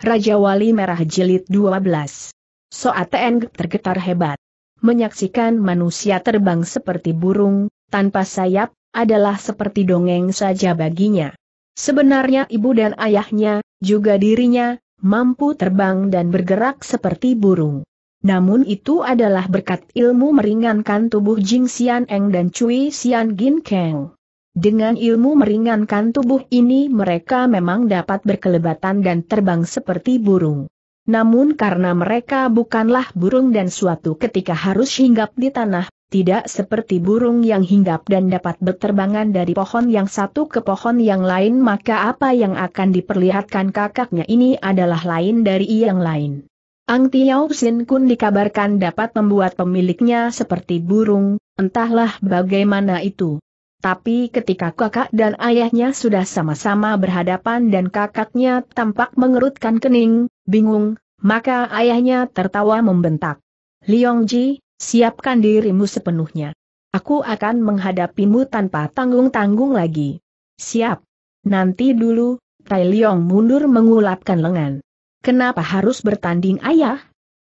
Raja Wali Merah Jilid 12. Soat Teng tergetar hebat. Menyaksikan manusia terbang seperti burung, tanpa sayap, adalah seperti dongeng saja baginya. Sebenarnya ibu dan ayahnya, juga dirinya, mampu terbang dan bergerak seperti burung. Namun itu adalah berkat ilmu meringankan tubuh Jing Xian Eng dan Cui Xian Gin Keng. Dengan ilmu meringankan tubuh ini mereka memang dapat berkelebatan dan terbang seperti burung. Namun karena mereka bukanlah burung dan suatu ketika harus hinggap di tanah, tidak seperti burung yang hinggap dan dapat berterbangan dari pohon yang satu ke pohon yang lain maka apa yang akan diperlihatkan kakaknya ini adalah lain dari yang lain. Ang Tiao Sin Kun dikabarkan dapat membuat pemiliknya seperti burung, entahlah bagaimana itu. Tapi ketika kakak dan ayahnya sudah sama-sama berhadapan dan kakaknya tampak mengerutkan kening, bingung, maka ayahnya tertawa membentak. Liong Ji, siapkan dirimu sepenuhnya. Aku akan menghadapimu tanpa tanggung-tanggung lagi. Siap. Nanti dulu, Tai Liong mundur mengulapkan lengan. Kenapa harus bertanding ayah?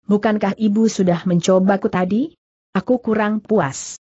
Bukankah ibu sudah mencobaku tadi? Aku kurang puas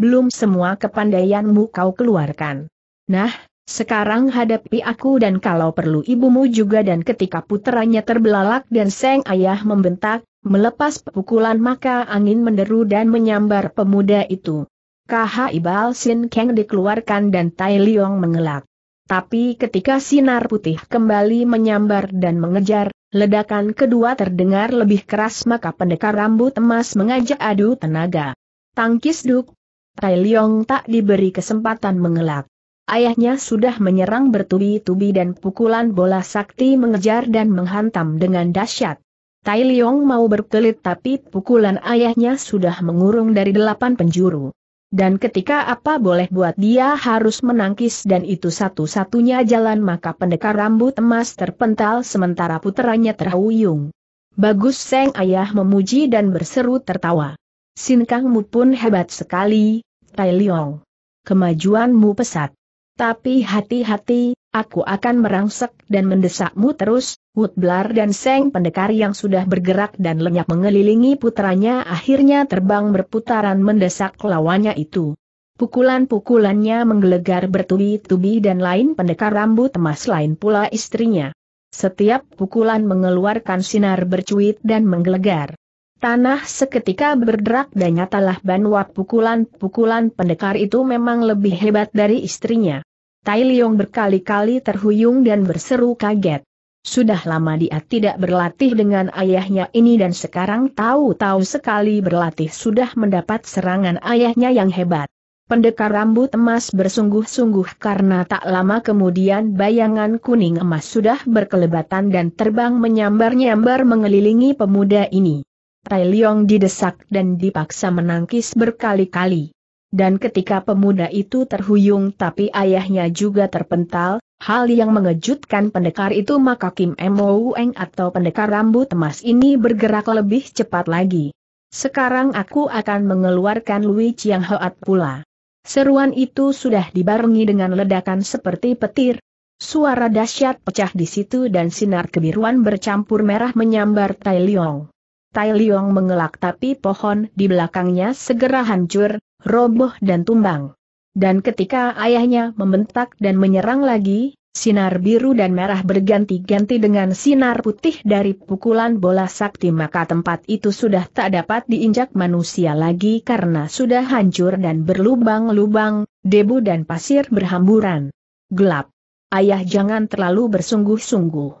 belum semua kepandaianmu kau keluarkan. Nah, sekarang hadapi aku dan kalau perlu ibumu juga dan ketika putranya terbelalak dan seng ayah membentak, melepas pukulan maka angin menderu dan menyambar pemuda itu. KH Ibal Sin Kang dikeluarkan dan Tai Liong mengelak. Tapi ketika sinar putih kembali menyambar dan mengejar, ledakan kedua terdengar lebih keras maka pendekar rambut emas mengajak adu tenaga. Tangkis Duk, Tai Liong tak diberi kesempatan mengelak. Ayahnya sudah menyerang bertubi-tubi dan pukulan bola sakti mengejar dan menghantam dengan dahsyat. Tai Liong mau berkelit tapi pukulan ayahnya sudah mengurung dari delapan penjuru. Dan ketika apa boleh buat dia harus menangkis dan itu satu-satunya jalan maka pendekar rambut emas terpental sementara puteranya terhuyung. Bagus Seng Ayah memuji dan berseru tertawa. Sin Kangmu pun hebat sekali, Tai Liong. Kemajuanmu pesat. Tapi hati-hati, aku akan merangsek dan mendesakmu terus, Woodblar dan Seng Pendekar yang sudah bergerak dan lenyap mengelilingi putranya akhirnya terbang berputaran mendesak lawannya itu. Pukulan-pukulannya menggelegar bertubi-tubi dan lain pendekar rambut emas lain pula istrinya. Setiap pukulan mengeluarkan sinar bercuit dan menggelegar. Tanah seketika berderak dan nyatalah banwa pukulan-pukulan pendekar itu memang lebih hebat dari istrinya. Tai Liong berkali-kali terhuyung dan berseru kaget. Sudah lama dia tidak berlatih dengan ayahnya ini dan sekarang tahu-tahu sekali berlatih sudah mendapat serangan ayahnya yang hebat. Pendekar rambut emas bersungguh-sungguh karena tak lama kemudian bayangan kuning emas sudah berkelebatan dan terbang menyambar-nyambar mengelilingi pemuda ini. Tai Liong didesak dan dipaksa menangkis berkali-kali. Dan ketika pemuda itu terhuyung tapi ayahnya juga terpental, hal yang mengejutkan pendekar itu maka Kim Moueng atau pendekar rambut emas ini bergerak lebih cepat lagi. Sekarang aku akan mengeluarkan Lui Chiang Hoat pula. Seruan itu sudah dibarengi dengan ledakan seperti petir, Suara dahsyat pecah di situ dan sinar kebiruan bercampur merah menyambar Tai Liong. Tai Liong mengelak tapi pohon di belakangnya segera hancur, roboh dan tumbang. Dan ketika ayahnya membentak dan menyerang lagi, sinar biru dan merah berganti-ganti dengan sinar putih dari pukulan bola sakti maka tempat itu sudah tak dapat diinjak manusia lagi karena sudah hancur dan berlubang-lubang, debu dan pasir berhamburan. Gelap. Ayah jangan terlalu bersungguh-sungguh.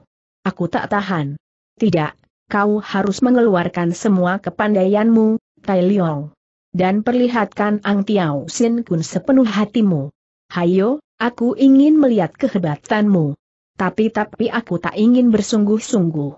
Aku tak tahan. Tidak kau harus mengeluarkan semua kepandaianmu, Tai Liong. Dan perlihatkan Ang Tiao Sin Kun sepenuh hatimu. Hayo, aku ingin melihat kehebatanmu. Tapi-tapi aku tak ingin bersungguh-sungguh.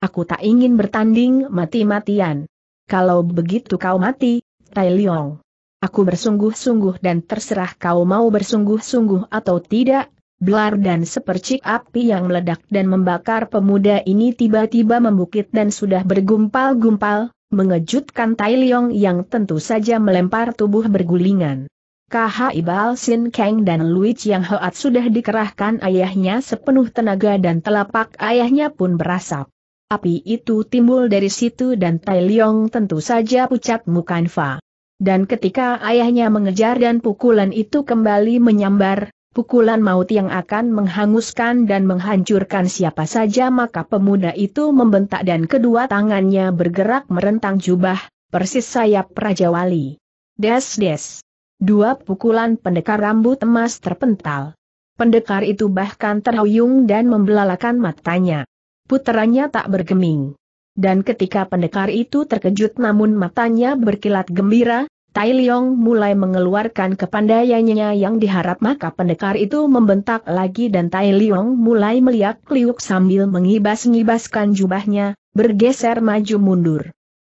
Aku tak ingin bertanding mati-matian. Kalau begitu kau mati, Tai Liong. Aku bersungguh-sungguh dan terserah kau mau bersungguh-sungguh atau tidak, Blar dan sepercik api yang meledak dan membakar pemuda ini tiba-tiba membukit dan sudah bergumpal-gumpal, mengejutkan Tai Leong yang tentu saja melempar tubuh bergulingan. Kaha Ibal Sin Kang dan Lui Chiang Hoat sudah dikerahkan ayahnya sepenuh tenaga dan telapak ayahnya pun berasap. Api itu timbul dari situ dan Tai Leong tentu saja pucat mukanfa. Dan ketika ayahnya mengejar dan pukulan itu kembali menyambar, pukulan maut yang akan menghanguskan dan menghancurkan siapa saja maka pemuda itu membentak dan kedua tangannya bergerak merentang jubah, persis sayap Raja Wali. Des-des. Dua pukulan pendekar rambut emas terpental. Pendekar itu bahkan terhuyung dan membelalakan matanya. Puteranya tak bergeming. Dan ketika pendekar itu terkejut namun matanya berkilat gembira, Tai Liong mulai mengeluarkan kepandaiannya yang diharap maka pendekar itu membentak lagi dan Tai Liong mulai meliak liuk sambil mengibas-ngibaskan jubahnya, bergeser maju mundur.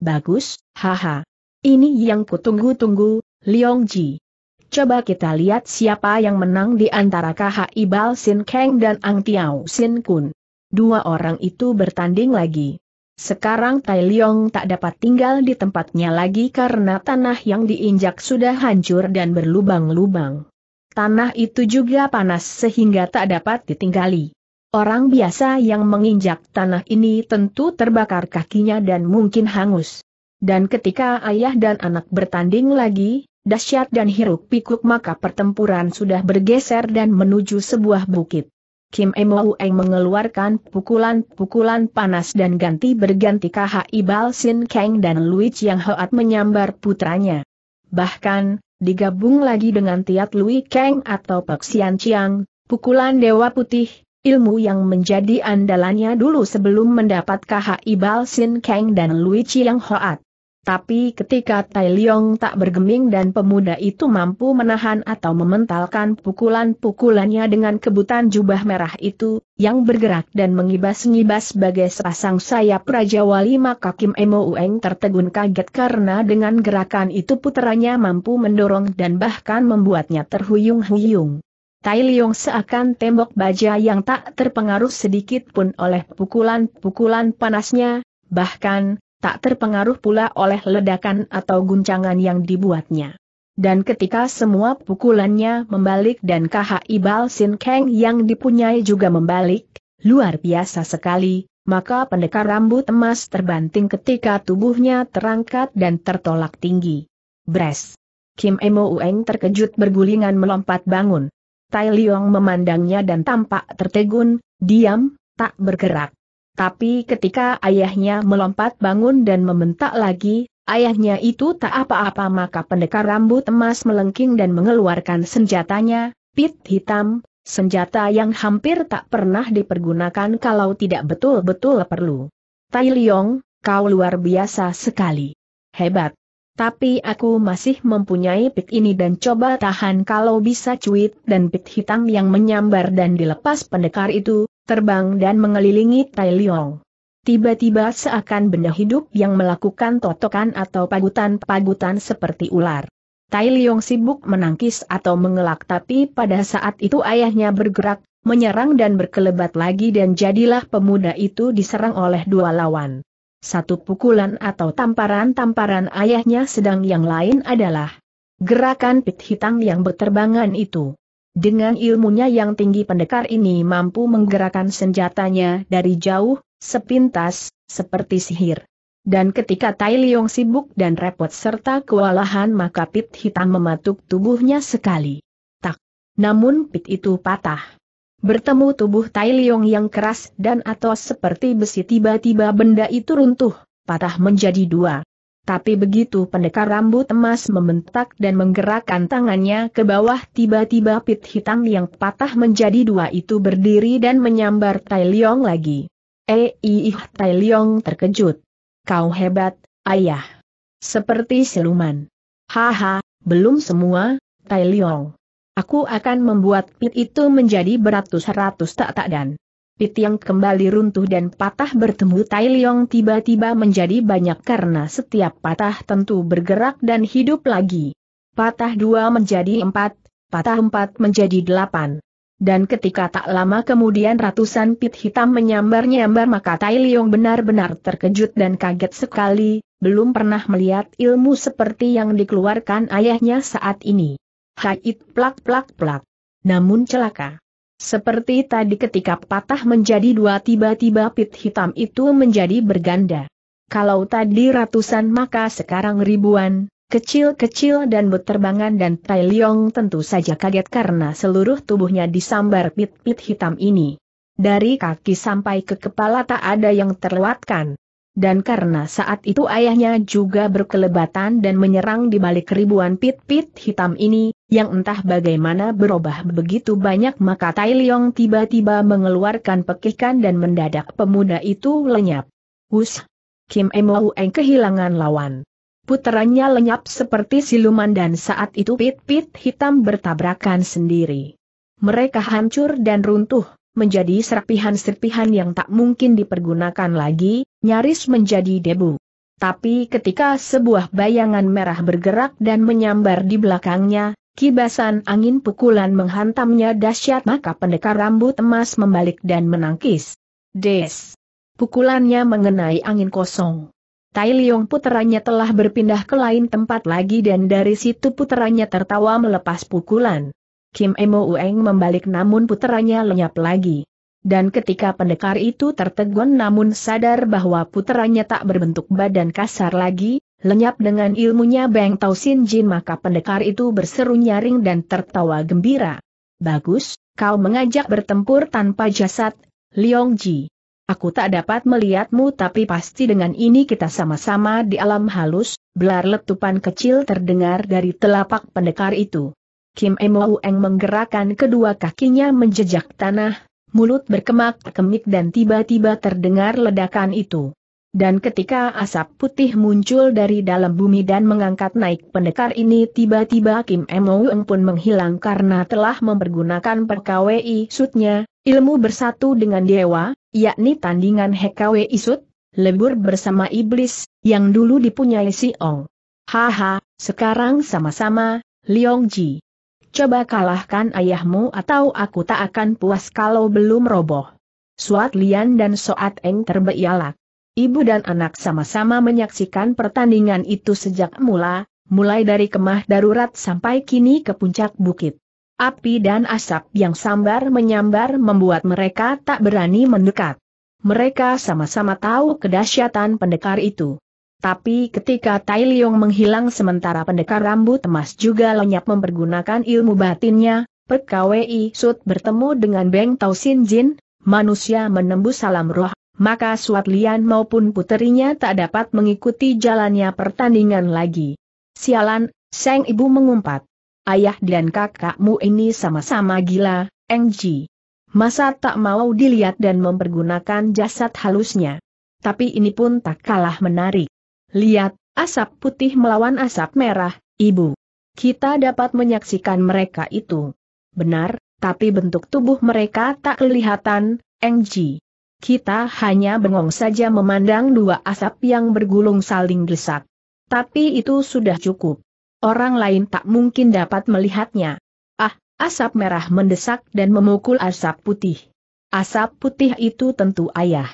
Bagus, haha. Ini yang kutunggu-tunggu, Liong Ji. Coba kita lihat siapa yang menang di antara KH Ibal Sin Kang dan Ang Tiao Sin Kun. Dua orang itu bertanding lagi. Sekarang Tai Leong tak dapat tinggal di tempatnya lagi karena tanah yang diinjak sudah hancur dan berlubang-lubang. Tanah itu juga panas sehingga tak dapat ditinggali. Orang biasa yang menginjak tanah ini tentu terbakar kakinya dan mungkin hangus. Dan ketika ayah dan anak bertanding lagi, dahsyat dan hiruk pikuk maka pertempuran sudah bergeser dan menuju sebuah bukit. Kim Emo Eng mengeluarkan pukulan-pukulan panas dan ganti berganti KHI Ibal Sin Kang dan Lui yang Hoat menyambar putranya. Bahkan, digabung lagi dengan Tiat Lui Kang atau Pak Sian Chiang, pukulan Dewa Putih, ilmu yang menjadi andalannya dulu sebelum mendapat KHI Ibal Sin Kang dan Lui yang Hoat. Tapi ketika Tai Leong tak bergeming dan pemuda itu mampu menahan atau mementalkan pukulan-pukulannya dengan kebutan jubah merah itu, yang bergerak dan mengibas-ngibas sebagai sepasang sayap Raja Wali maka Kim Emo Ueng tertegun kaget karena dengan gerakan itu puteranya mampu mendorong dan bahkan membuatnya terhuyung-huyung. Tai Leong seakan tembok baja yang tak terpengaruh sedikit pun oleh pukulan-pukulan panasnya, bahkan tak terpengaruh pula oleh ledakan atau guncangan yang dibuatnya. Dan ketika semua pukulannya membalik dan kahibal Ibal Sin Kang yang dipunyai juga membalik, luar biasa sekali, maka pendekar rambut emas terbanting ketika tubuhnya terangkat dan tertolak tinggi. Bres! Kim Emo Ueng terkejut bergulingan melompat bangun. Tai Liong memandangnya dan tampak tertegun, diam, tak bergerak. Tapi ketika ayahnya melompat bangun dan membentak lagi, ayahnya itu tak apa-apa maka pendekar rambut emas melengking dan mengeluarkan senjatanya, pit hitam, senjata yang hampir tak pernah dipergunakan kalau tidak betul-betul perlu. Tai Liong, kau luar biasa sekali. Hebat. Tapi aku masih mempunyai pit ini dan coba tahan kalau bisa cuit dan pit hitam yang menyambar dan dilepas pendekar itu, terbang dan mengelilingi Tai Liong. Tiba-tiba seakan benda hidup yang melakukan totokan atau pagutan-pagutan seperti ular. Tai Liong sibuk menangkis atau mengelak tapi pada saat itu ayahnya bergerak, menyerang dan berkelebat lagi dan jadilah pemuda itu diserang oleh dua lawan. Satu pukulan atau tamparan-tamparan ayahnya sedang yang lain adalah gerakan pit hitam yang berterbangan itu. Dengan ilmunya yang tinggi pendekar ini mampu menggerakkan senjatanya dari jauh, sepintas, seperti sihir. Dan ketika Tai Liong sibuk dan repot serta kewalahan maka pit hitam mematuk tubuhnya sekali. Tak. Namun pit itu patah. Bertemu tubuh Tai Liong yang keras dan atau seperti besi tiba-tiba benda itu runtuh, patah menjadi dua. Tapi begitu pendekar rambut emas membentak dan menggerakkan tangannya ke bawah tiba-tiba pit hitam yang patah menjadi dua itu berdiri dan menyambar Tai Leong lagi. Eh, ih Tai Leong terkejut. Kau hebat, ayah. Seperti siluman. Haha, belum semua, Tai Leong. Aku akan membuat pit itu menjadi beratus-ratus tak-tak dan Pit yang kembali runtuh dan patah bertemu Tai Leong tiba-tiba menjadi banyak karena setiap patah tentu bergerak dan hidup lagi. Patah dua menjadi empat, patah empat menjadi delapan. Dan ketika tak lama kemudian ratusan pit hitam menyambar-nyambar maka Tai Leong benar-benar terkejut dan kaget sekali, belum pernah melihat ilmu seperti yang dikeluarkan ayahnya saat ini. Haid plak plak plak. Namun celaka. Seperti tadi ketika patah menjadi dua tiba-tiba pit hitam itu menjadi berganda. Kalau tadi ratusan maka sekarang ribuan, kecil-kecil dan berterbangan dan Tai Leong tentu saja kaget karena seluruh tubuhnya disambar pit-pit hitam ini. Dari kaki sampai ke kepala tak ada yang terlewatkan dan karena saat itu ayahnya juga berkelebatan dan menyerang di balik ribuan pit-pit hitam ini, yang entah bagaimana berubah begitu banyak maka Tai Leong tiba-tiba mengeluarkan pekikan dan mendadak pemuda itu lenyap. Hus! Kim Eng kehilangan lawan. Puteranya lenyap seperti siluman dan saat itu pit-pit hitam bertabrakan sendiri. Mereka hancur dan runtuh menjadi serpihan-serpihan yang tak mungkin dipergunakan lagi, nyaris menjadi debu. Tapi ketika sebuah bayangan merah bergerak dan menyambar di belakangnya, kibasan angin pukulan menghantamnya dahsyat maka pendekar rambut emas membalik dan menangkis. Des! Pukulannya mengenai angin kosong. Tai Liong puteranya telah berpindah ke lain tempat lagi dan dari situ puteranya tertawa melepas pukulan. Kim Emo Ueng membalik namun puteranya lenyap lagi. Dan ketika pendekar itu tertegun namun sadar bahwa puteranya tak berbentuk badan kasar lagi, lenyap dengan ilmunya Beng Tau Sin Jin maka pendekar itu berseru nyaring dan tertawa gembira. Bagus, kau mengajak bertempur tanpa jasad, Liong Ji. Aku tak dapat melihatmu tapi pasti dengan ini kita sama-sama di alam halus, belar letupan kecil terdengar dari telapak pendekar itu. Kim Emo Eng menggerakkan kedua kakinya menjejak tanah, mulut berkemak-kemik dan tiba-tiba terdengar ledakan itu. Dan ketika asap putih muncul dari dalam bumi dan mengangkat naik pendekar ini tiba-tiba Kim Emo Eng pun menghilang karena telah mempergunakan perkawei sutnya, ilmu bersatu dengan dewa, yakni tandingan hekawai Sut, lebur bersama iblis, yang dulu dipunyai si Ong. Haha, sekarang sama-sama, Liong Ji. Coba kalahkan ayahmu atau aku tak akan puas kalau belum roboh. Suat Lian dan Soat Eng terbeialak. Ibu dan anak sama-sama menyaksikan pertandingan itu sejak mula, mulai dari kemah darurat sampai kini ke puncak bukit. Api dan asap yang sambar menyambar membuat mereka tak berani mendekat. Mereka sama-sama tahu kedahsyatan pendekar itu. Tapi ketika Tai Liong menghilang sementara pendekar rambut emas juga lenyap mempergunakan ilmu batinnya, Pek KWI Sud bertemu dengan Beng Tau Sin Jin, manusia menembus salam roh, maka Suat Lian maupun puterinya tak dapat mengikuti jalannya pertandingan lagi. Sialan, Seng Ibu mengumpat. Ayah dan kakakmu ini sama-sama gila, Engji. Masa tak mau dilihat dan mempergunakan jasad halusnya. Tapi ini pun tak kalah menarik. Lihat, asap putih melawan asap merah, ibu. Kita dapat menyaksikan mereka itu. Benar, tapi bentuk tubuh mereka tak kelihatan, Engji. Kita hanya bengong saja memandang dua asap yang bergulung saling desak. Tapi itu sudah cukup. Orang lain tak mungkin dapat melihatnya. Ah, asap merah mendesak dan memukul asap putih. Asap putih itu tentu ayah.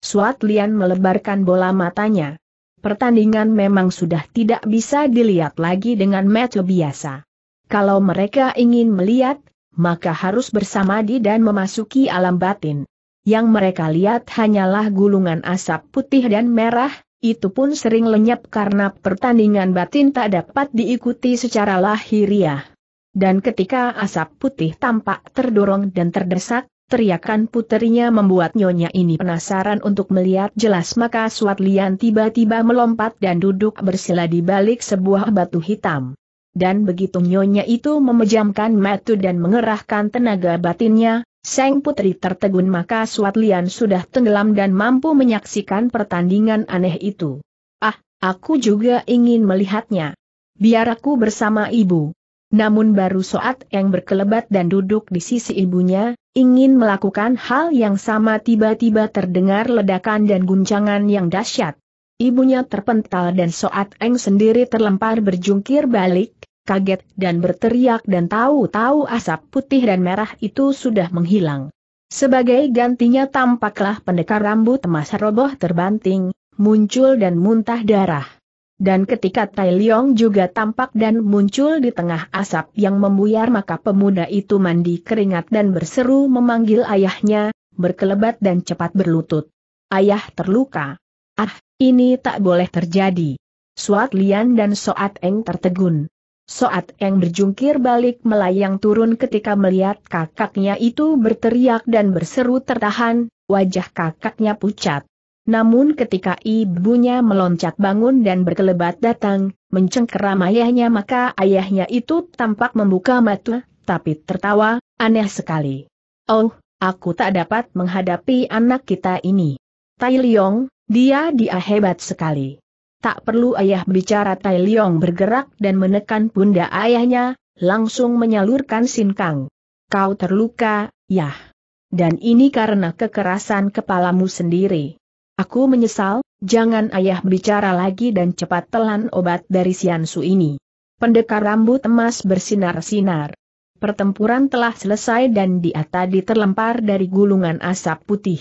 Suat Lian melebarkan bola matanya pertandingan memang sudah tidak bisa dilihat lagi dengan match biasa. Kalau mereka ingin melihat, maka harus bersamadi dan memasuki alam batin. Yang mereka lihat hanyalah gulungan asap putih dan merah, itu pun sering lenyap karena pertandingan batin tak dapat diikuti secara lahiriah. Dan ketika asap putih tampak terdorong dan terdesak, Teriakan puterinya membuat nyonya ini penasaran untuk melihat jelas maka Suat Lian tiba-tiba melompat dan duduk bersila di balik sebuah batu hitam. Dan begitu nyonya itu memejamkan mata dan mengerahkan tenaga batinnya, Sang putri tertegun maka Suat Lian sudah tenggelam dan mampu menyaksikan pertandingan aneh itu. Ah, aku juga ingin melihatnya. Biar aku bersama ibu. Namun baru saat yang berkelebat dan duduk di sisi ibunya, ingin melakukan hal yang sama tiba-tiba terdengar ledakan dan guncangan yang dahsyat. Ibunya terpental dan Soat Eng sendiri terlempar berjungkir balik, kaget dan berteriak dan tahu-tahu asap putih dan merah itu sudah menghilang. Sebagai gantinya tampaklah pendekar rambut emas roboh terbanting, muncul dan muntah darah. Dan ketika Tai Leong juga tampak dan muncul di tengah asap yang membuyar maka pemuda itu mandi keringat dan berseru memanggil ayahnya, berkelebat dan cepat berlutut. Ayah terluka. Ah, ini tak boleh terjadi. Suat Lian dan Soat Eng tertegun. Soat Eng berjungkir balik melayang turun ketika melihat kakaknya itu berteriak dan berseru tertahan, wajah kakaknya pucat. Namun ketika ibunya meloncat bangun dan berkelebat datang, mencengkeram ayahnya maka ayahnya itu tampak membuka mata, tapi tertawa, aneh sekali. Oh, aku tak dapat menghadapi anak kita ini. Tai Leong, dia dia hebat sekali. Tak perlu ayah bicara Tai Leong bergerak dan menekan bunda ayahnya, langsung menyalurkan sinkang. Kau terluka, yah. Dan ini karena kekerasan kepalamu sendiri. Aku menyesal, jangan ayah bicara lagi dan cepat telan obat dari Siansu ini. Pendekar rambut emas bersinar-sinar. Pertempuran telah selesai dan dia tadi terlempar dari gulungan asap putih.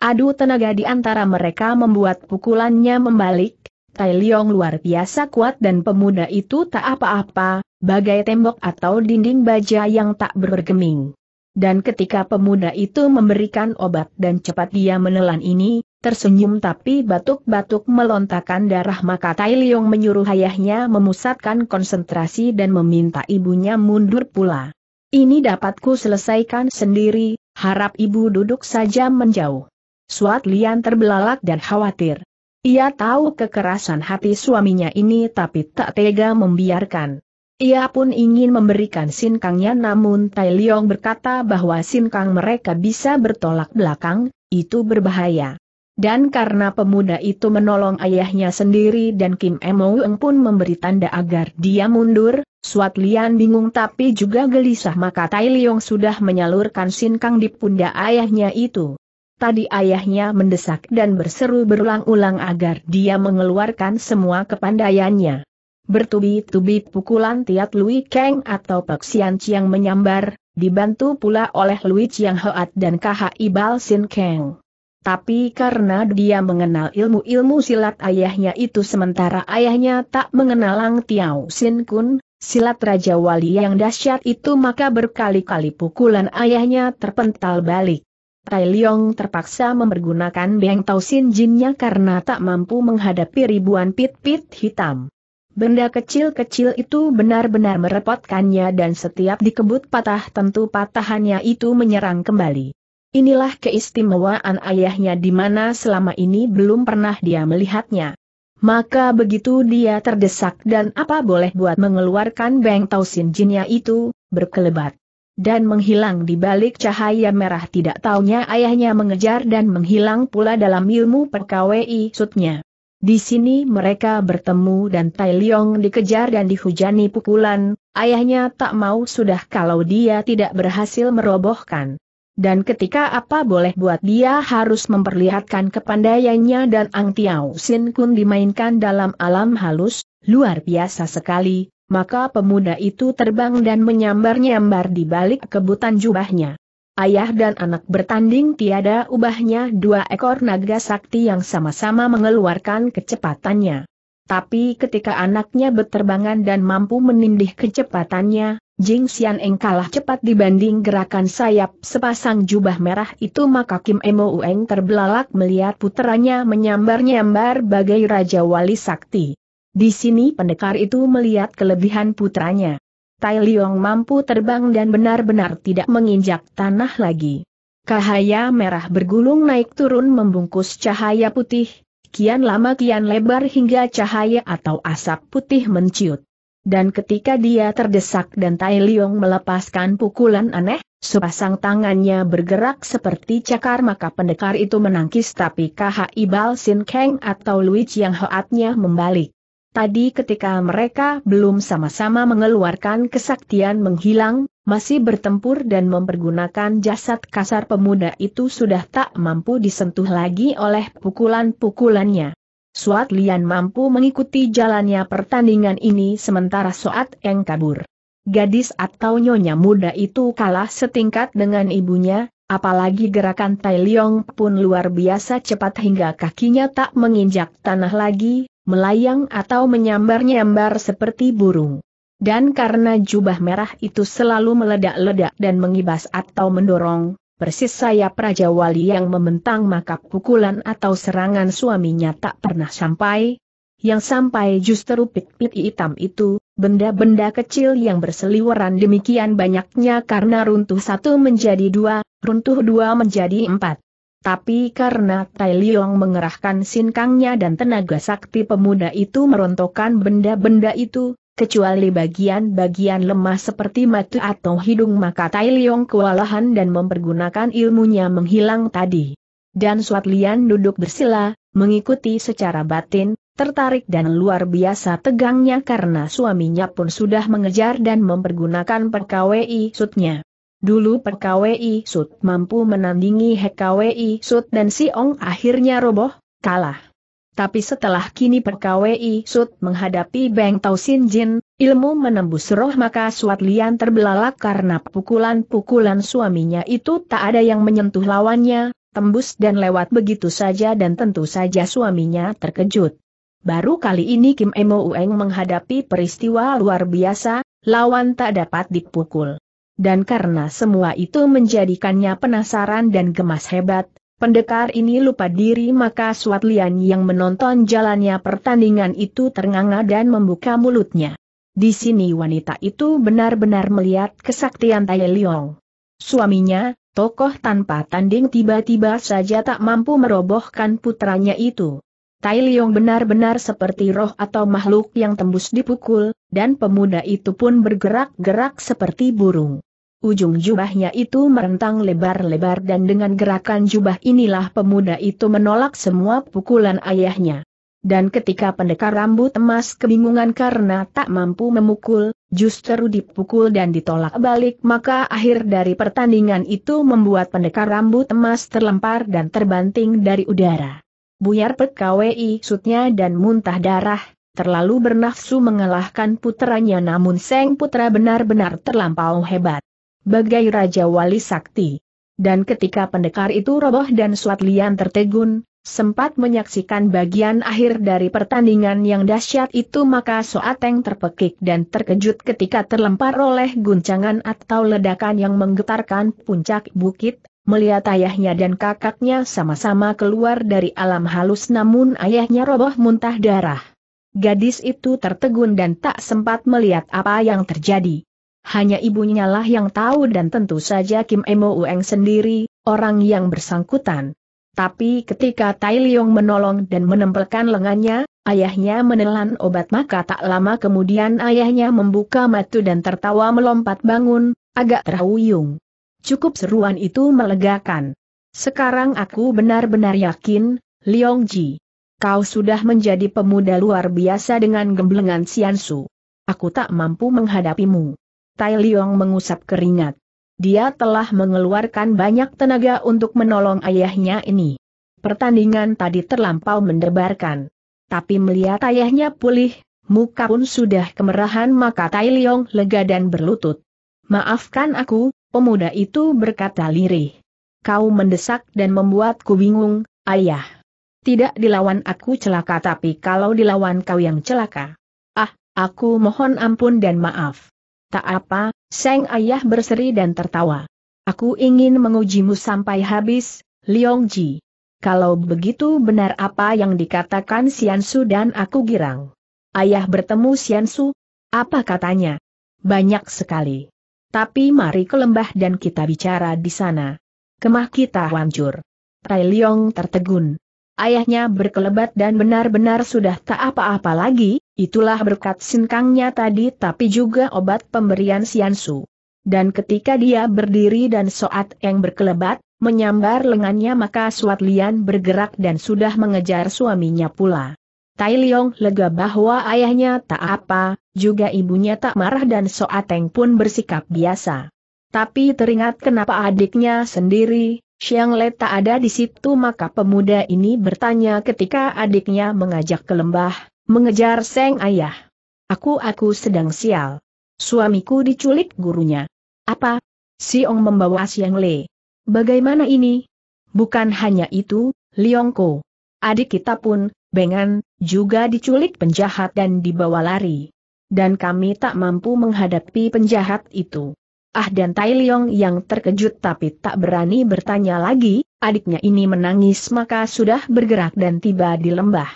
Adu tenaga di antara mereka membuat pukulannya membalik, Tai Liong luar biasa kuat dan pemuda itu tak apa-apa, bagai tembok atau dinding baja yang tak bergeming. Dan ketika pemuda itu memberikan obat dan cepat dia menelan ini, tersenyum tapi batuk-batuk melontarkan darah maka Tai Leong menyuruh ayahnya memusatkan konsentrasi dan meminta ibunya mundur pula. Ini dapatku selesaikan sendiri, harap ibu duduk saja menjauh. Suat Lian terbelalak dan khawatir. Ia tahu kekerasan hati suaminya ini tapi tak tega membiarkan. Ia pun ingin memberikan Sin Kangnya namun Tai Leong berkata bahwa Sin Kang mereka bisa bertolak belakang, itu berbahaya. Dan karena pemuda itu menolong ayahnya sendiri dan Kim Emoeng pun memberi tanda agar dia mundur, Suat Lian bingung tapi juga gelisah maka Tai Leong sudah menyalurkan Sin Kang di pundak ayahnya itu. Tadi ayahnya mendesak dan berseru berulang-ulang agar dia mengeluarkan semua kepandaiannya. Bertubi-tubi pukulan Tiat Lui Kang atau Pek Sian Chiang menyambar, dibantu pula oleh Lui Chiang Hoat dan KHI Bal Sin Kang. Tapi karena dia mengenal ilmu-ilmu silat ayahnya itu sementara ayahnya tak mengenal Lang Tiao Sin Kun, silat Raja Wali yang dahsyat itu maka berkali-kali pukulan ayahnya terpental balik. Tai Leong terpaksa mempergunakan Beng Tau Sin Jinnya karena tak mampu menghadapi ribuan pit-pit hitam. Benda kecil-kecil itu benar-benar merepotkannya dan setiap dikebut patah tentu patahannya itu menyerang kembali. Inilah keistimewaan ayahnya di mana selama ini belum pernah dia melihatnya. Maka begitu dia terdesak dan apa boleh buat mengeluarkan Beng Sin jinnya itu, berkelebat. Dan menghilang di balik cahaya merah tidak taunya ayahnya mengejar dan menghilang pula dalam ilmu perkawai sutnya. Di sini mereka bertemu dan Tai Leong dikejar dan dihujani pukulan, ayahnya tak mau sudah kalau dia tidak berhasil merobohkan. Dan ketika apa boleh buat dia harus memperlihatkan kepandaiannya dan Ang Tiao Sin Kun dimainkan dalam alam halus, luar biasa sekali, maka pemuda itu terbang dan menyambar-nyambar di balik kebutan jubahnya. Ayah dan anak bertanding tiada ubahnya dua ekor naga sakti yang sama-sama mengeluarkan kecepatannya. Tapi ketika anaknya berterbangan dan mampu menindih kecepatannya, Jing Xian Eng kalah cepat dibanding gerakan sayap sepasang jubah merah itu maka Kim Emo Ueng terbelalak melihat putranya menyambar-nyambar bagai Raja Wali Sakti. Di sini pendekar itu melihat kelebihan putranya. Tai Liong mampu terbang dan benar-benar tidak menginjak tanah lagi. Cahaya merah bergulung naik turun membungkus cahaya putih, kian lama kian lebar hingga cahaya atau asap putih menciut. Dan ketika dia terdesak dan Tai Liong melepaskan pukulan aneh, sepasang tangannya bergerak seperti cakar maka pendekar itu menangkis tapi KHI Bal Sin Kang atau Lui Chiang Hoatnya membalik. Tadi ketika mereka belum sama-sama mengeluarkan kesaktian menghilang, masih bertempur dan mempergunakan jasad kasar pemuda itu sudah tak mampu disentuh lagi oleh pukulan-pukulannya. Suat Lian mampu mengikuti jalannya pertandingan ini sementara Suat Eng kabur. Gadis atau nyonya muda itu kalah setingkat dengan ibunya, apalagi gerakan Tai Leong pun luar biasa cepat hingga kakinya tak menginjak tanah lagi, melayang atau menyambar-nyambar seperti burung. Dan karena jubah merah itu selalu meledak-ledak dan mengibas atau mendorong, persis saya Raja Wali yang membentang maka pukulan atau serangan suaminya tak pernah sampai, yang sampai justru pit-pit hitam itu, benda-benda kecil yang berseliweran demikian banyaknya karena runtuh satu menjadi dua, runtuh dua menjadi empat. Tapi karena Tai Liong mengerahkan sinkangnya dan tenaga sakti pemuda itu merontokkan benda-benda itu, kecuali bagian-bagian lemah seperti mata atau hidung maka Tai Leong kewalahan dan mempergunakan ilmunya menghilang tadi. Dan Suat Lian duduk bersila, mengikuti secara batin, tertarik dan luar biasa tegangnya karena suaminya pun sudah mengejar dan mempergunakan perkawai sutnya. Dulu perkawai sut mampu menandingi hekawai sut dan Siong akhirnya roboh, kalah. Tapi setelah kini perkawi Sud menghadapi Beng Tau Sin Jin, ilmu menembus roh maka Suat Lian terbelalak karena pukulan-pukulan suaminya itu tak ada yang menyentuh lawannya, tembus dan lewat begitu saja dan tentu saja suaminya terkejut. Baru kali ini Kim Emo Ueng menghadapi peristiwa luar biasa, lawan tak dapat dipukul. Dan karena semua itu menjadikannya penasaran dan gemas hebat, Pendekar ini lupa diri maka Suat Lian yang menonton jalannya pertandingan itu ternganga dan membuka mulutnya. Di sini wanita itu benar-benar melihat kesaktian Tai Liong. Suaminya, tokoh tanpa tanding tiba-tiba saja tak mampu merobohkan putranya itu. Tai Liong benar-benar seperti roh atau makhluk yang tembus dipukul, dan pemuda itu pun bergerak-gerak seperti burung. Ujung jubahnya itu merentang lebar-lebar dan dengan gerakan jubah inilah pemuda itu menolak semua pukulan ayahnya. Dan ketika pendekar rambut emas kebingungan karena tak mampu memukul, justru dipukul dan ditolak balik maka akhir dari pertandingan itu membuat pendekar rambut emas terlempar dan terbanting dari udara. Buyar pekawai sutnya dan muntah darah, terlalu bernafsu mengalahkan putranya, namun Seng Putra benar-benar terlampau hebat bagai Raja Wali Sakti. Dan ketika pendekar itu roboh dan Swatlian tertegun, sempat menyaksikan bagian akhir dari pertandingan yang dahsyat itu maka Soateng terpekik dan terkejut ketika terlempar oleh guncangan atau ledakan yang menggetarkan puncak bukit, melihat ayahnya dan kakaknya sama-sama keluar dari alam halus namun ayahnya roboh muntah darah. Gadis itu tertegun dan tak sempat melihat apa yang terjadi hanya ibunya lah yang tahu dan tentu saja Kim Emo Ueng sendiri, orang yang bersangkutan. Tapi ketika Tai Leong menolong dan menempelkan lengannya, ayahnya menelan obat maka tak lama kemudian ayahnya membuka mata dan tertawa melompat bangun, agak terhuyung. Cukup seruan itu melegakan. Sekarang aku benar-benar yakin, Leong Ji. Kau sudah menjadi pemuda luar biasa dengan gemblengan Siansu. Aku tak mampu menghadapimu. Tai Liong mengusap keringat. Dia telah mengeluarkan banyak tenaga untuk menolong ayahnya ini. Pertandingan tadi terlampau mendebarkan. Tapi melihat ayahnya pulih, muka pun sudah kemerahan maka Tai Liong lega dan berlutut. Maafkan aku, pemuda itu berkata lirih. Kau mendesak dan membuatku bingung, ayah. Tidak dilawan aku celaka tapi kalau dilawan kau yang celaka. Ah, aku mohon ampun dan maaf. Tak apa, Seng Ayah berseri dan tertawa. Aku ingin mengujimu sampai habis, Liong Ji. Kalau begitu benar apa yang dikatakan Sian Su dan aku girang. Ayah bertemu Sian Su? Apa katanya? Banyak sekali. Tapi mari ke lembah dan kita bicara di sana. Kemah kita hancur. Tai Liong tertegun ayahnya berkelebat dan benar-benar sudah tak apa-apa lagi, itulah berkat sinkangnya tadi tapi juga obat pemberian Siansu. Dan ketika dia berdiri dan Soat yang berkelebat, menyambar lengannya maka Suat Lian bergerak dan sudah mengejar suaminya pula. Tai Leong lega bahwa ayahnya tak apa, juga ibunya tak marah dan Soateng pun bersikap biasa. Tapi teringat kenapa adiknya sendiri, Siang Le tak ada di situ maka pemuda ini bertanya ketika adiknya mengajak ke lembah, mengejar Seng Ayah. Aku-aku sedang sial. Suamiku diculik gurunya. Apa? Si Ong membawa Siang Le. Bagaimana ini? Bukan hanya itu, Liongko. Adik kita pun, Bengan, juga diculik penjahat dan dibawa lari. Dan kami tak mampu menghadapi penjahat itu. Ah dan Tai Leong yang terkejut tapi tak berani bertanya lagi, adiknya ini menangis maka sudah bergerak dan tiba di lembah.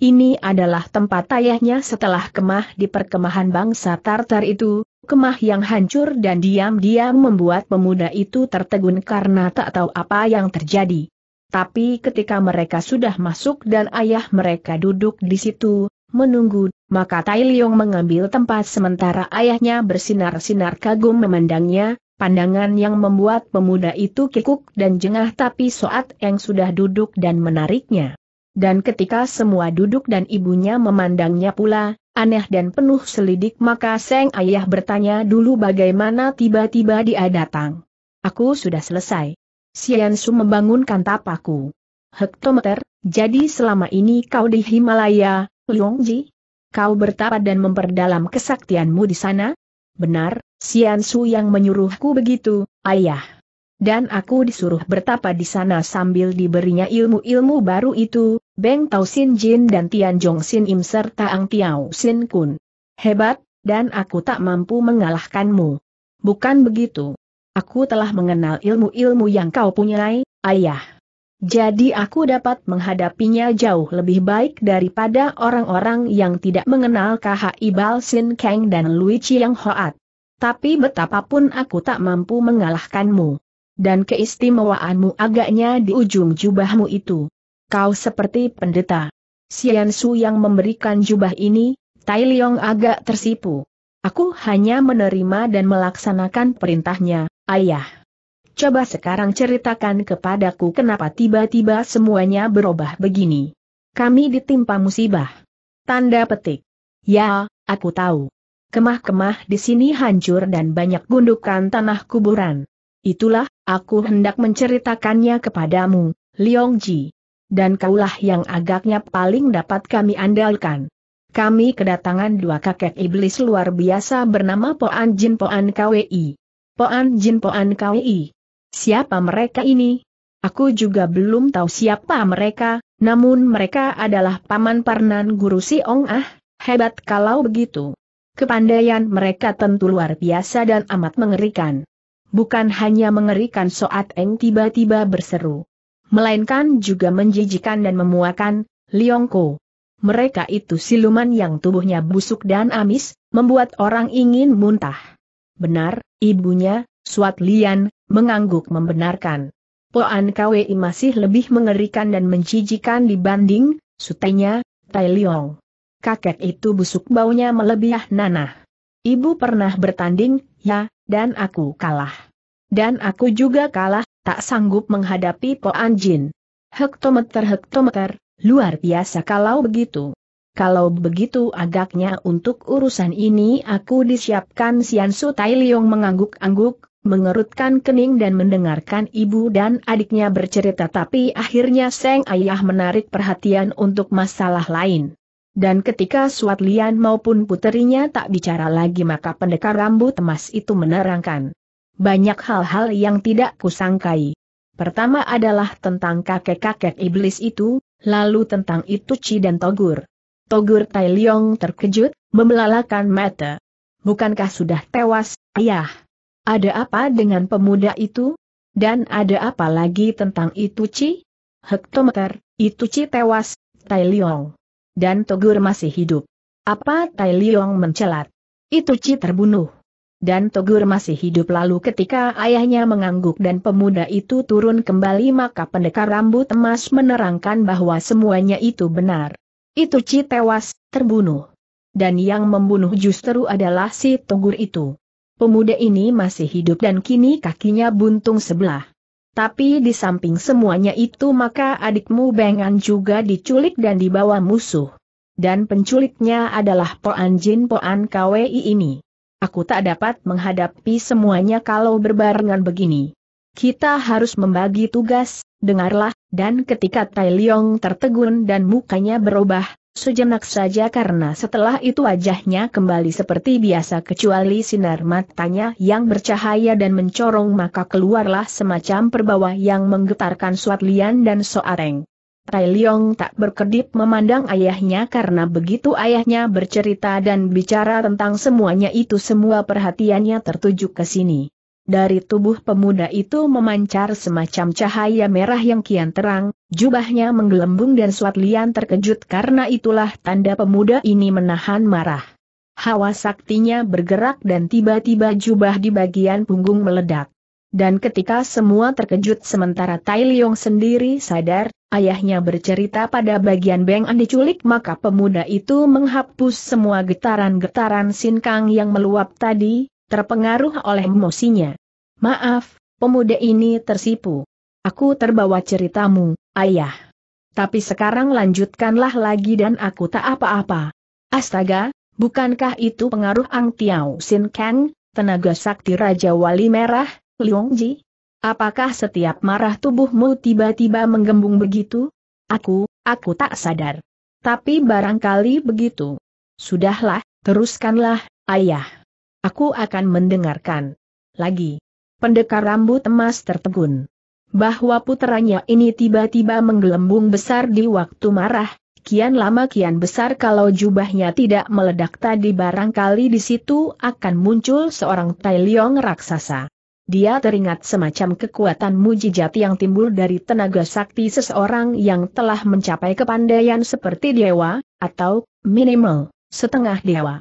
Ini adalah tempat ayahnya setelah kemah di perkemahan bangsa Tartar itu, kemah yang hancur dan diam-diam membuat pemuda itu tertegun karena tak tahu apa yang terjadi. Tapi ketika mereka sudah masuk dan ayah mereka duduk di situ, menunggu maka Tai Liong mengambil tempat sementara ayahnya bersinar-sinar kagum memandangnya, pandangan yang membuat pemuda itu kikuk dan jengah tapi Soat yang sudah duduk dan menariknya. Dan ketika semua duduk dan ibunya memandangnya pula, aneh dan penuh selidik maka Seng Ayah bertanya dulu bagaimana tiba-tiba dia datang. Aku sudah selesai. Sian Su membangunkan tapaku. Hektometer, jadi selama ini kau di Himalaya, Ji? kau bertapa dan memperdalam kesaktianmu di sana? Benar, Sian Su yang menyuruhku begitu, ayah. Dan aku disuruh bertapa di sana sambil diberinya ilmu-ilmu baru itu, Beng Tau Sin Jin dan Tian Jong Sin Im serta Ang Tiao Sin Kun. Hebat, dan aku tak mampu mengalahkanmu. Bukan begitu. Aku telah mengenal ilmu-ilmu yang kau punyai, ayah. Jadi aku dapat menghadapinya jauh lebih baik daripada orang-orang yang tidak mengenal Ibal Sin Kang dan Lui Chiang Hoat. Tapi betapapun aku tak mampu mengalahkanmu. Dan keistimewaanmu agaknya di ujung jubahmu itu. Kau seperti pendeta. Sian Su yang memberikan jubah ini, Tai Leong agak tersipu. Aku hanya menerima dan melaksanakan perintahnya, ayah. Coba sekarang ceritakan kepadaku kenapa tiba-tiba semuanya berubah begini. Kami ditimpa musibah. Tanda petik. Ya, aku tahu. Kemah-kemah di sini hancur dan banyak gundukan tanah kuburan. Itulah, aku hendak menceritakannya kepadamu, Ji. Dan kaulah yang agaknya paling dapat kami andalkan. Kami kedatangan dua kakek iblis luar biasa bernama Poan Jin Poan KWI. Poan Jin Poan KWI Siapa mereka ini? Aku juga belum tahu siapa mereka, namun mereka adalah paman Parnan Guru Si Ong Ah, hebat kalau begitu. Kepandaian mereka tentu luar biasa dan amat mengerikan. Bukan hanya mengerikan Soat Eng tiba-tiba berseru. Melainkan juga menjijikan dan memuakan, Liongko. Mereka itu siluman yang tubuhnya busuk dan amis, membuat orang ingin muntah. Benar, ibunya, Suat Lian, mengangguk membenarkan. Poan Kwei masih lebih mengerikan dan menjijikan dibanding, sutenya, Tai Leong. Kakek itu busuk baunya melebihah nanah. Ibu pernah bertanding, ya, dan aku kalah. Dan aku juga kalah, tak sanggup menghadapi Poan Jin. Hektometer-hektometer, luar biasa kalau begitu. Kalau begitu agaknya untuk urusan ini aku disiapkan Sian Su Tai Leong mengangguk-angguk, mengerutkan kening dan mendengarkan ibu dan adiknya bercerita tapi akhirnya Seng Ayah menarik perhatian untuk masalah lain. Dan ketika Suat Lian maupun puterinya tak bicara lagi maka pendekar rambut emas itu menerangkan. Banyak hal-hal yang tidak kusangkai. Pertama adalah tentang kakek-kakek iblis itu, lalu tentang Itu Ci dan Togur. Togur Tai Leong terkejut, membelalakan mata. Bukankah sudah tewas, ayah? Ada apa dengan pemuda itu? Dan ada apa lagi tentang itu Ci? Hektometer, itu Ci tewas, Tai Liong. Dan Togur masih hidup. Apa Tai Liong mencelat? Itu Ci terbunuh. Dan Togur masih hidup lalu ketika ayahnya mengangguk dan pemuda itu turun kembali maka pendekar rambut emas menerangkan bahwa semuanya itu benar. Itu Ci tewas, terbunuh. Dan yang membunuh justru adalah si Togur itu. Pemuda ini masih hidup dan kini kakinya buntung sebelah. Tapi di samping semuanya itu maka adikmu Bengan juga diculik dan dibawa musuh. Dan penculiknya adalah Poan Jin Poan KWI ini. Aku tak dapat menghadapi semuanya kalau berbarengan begini. Kita harus membagi tugas, dengarlah, dan ketika Tai Leong tertegun dan mukanya berubah, sejenak saja karena setelah itu wajahnya kembali seperti biasa kecuali sinar matanya yang bercahaya dan mencorong maka keluarlah semacam perbawa yang menggetarkan suat lian dan soareng. Tai Leong tak berkedip memandang ayahnya karena begitu ayahnya bercerita dan bicara tentang semuanya itu semua perhatiannya tertuju ke sini. Dari tubuh pemuda itu memancar semacam cahaya merah yang kian terang, jubahnya menggelembung dan Suat Lian terkejut karena itulah tanda pemuda ini menahan marah. Hawa saktinya bergerak dan tiba-tiba jubah di bagian punggung meledak. Dan ketika semua terkejut sementara Tai Leong sendiri sadar, ayahnya bercerita pada bagian Beng An diculik maka pemuda itu menghapus semua getaran-getaran sinkang yang meluap tadi, terpengaruh oleh emosinya. Maaf, pemuda ini tersipu. Aku terbawa ceritamu, ayah. Tapi sekarang lanjutkanlah lagi dan aku tak apa-apa. Astaga, bukankah itu pengaruh Ang Tiao Sin Kang, tenaga sakti Raja Wali Merah, Liong Ji? Apakah setiap marah tubuhmu tiba-tiba menggembung begitu? Aku, aku tak sadar. Tapi barangkali begitu. Sudahlah, teruskanlah, ayah. Aku akan mendengarkan. Lagi. Pendekar rambut emas tertegun. Bahwa putranya ini tiba-tiba menggelembung besar di waktu marah, kian lama kian besar kalau jubahnya tidak meledak tadi barangkali di situ akan muncul seorang Tai Leong raksasa. Dia teringat semacam kekuatan mujijat yang timbul dari tenaga sakti seseorang yang telah mencapai kepandaian seperti dewa, atau minimal, setengah dewa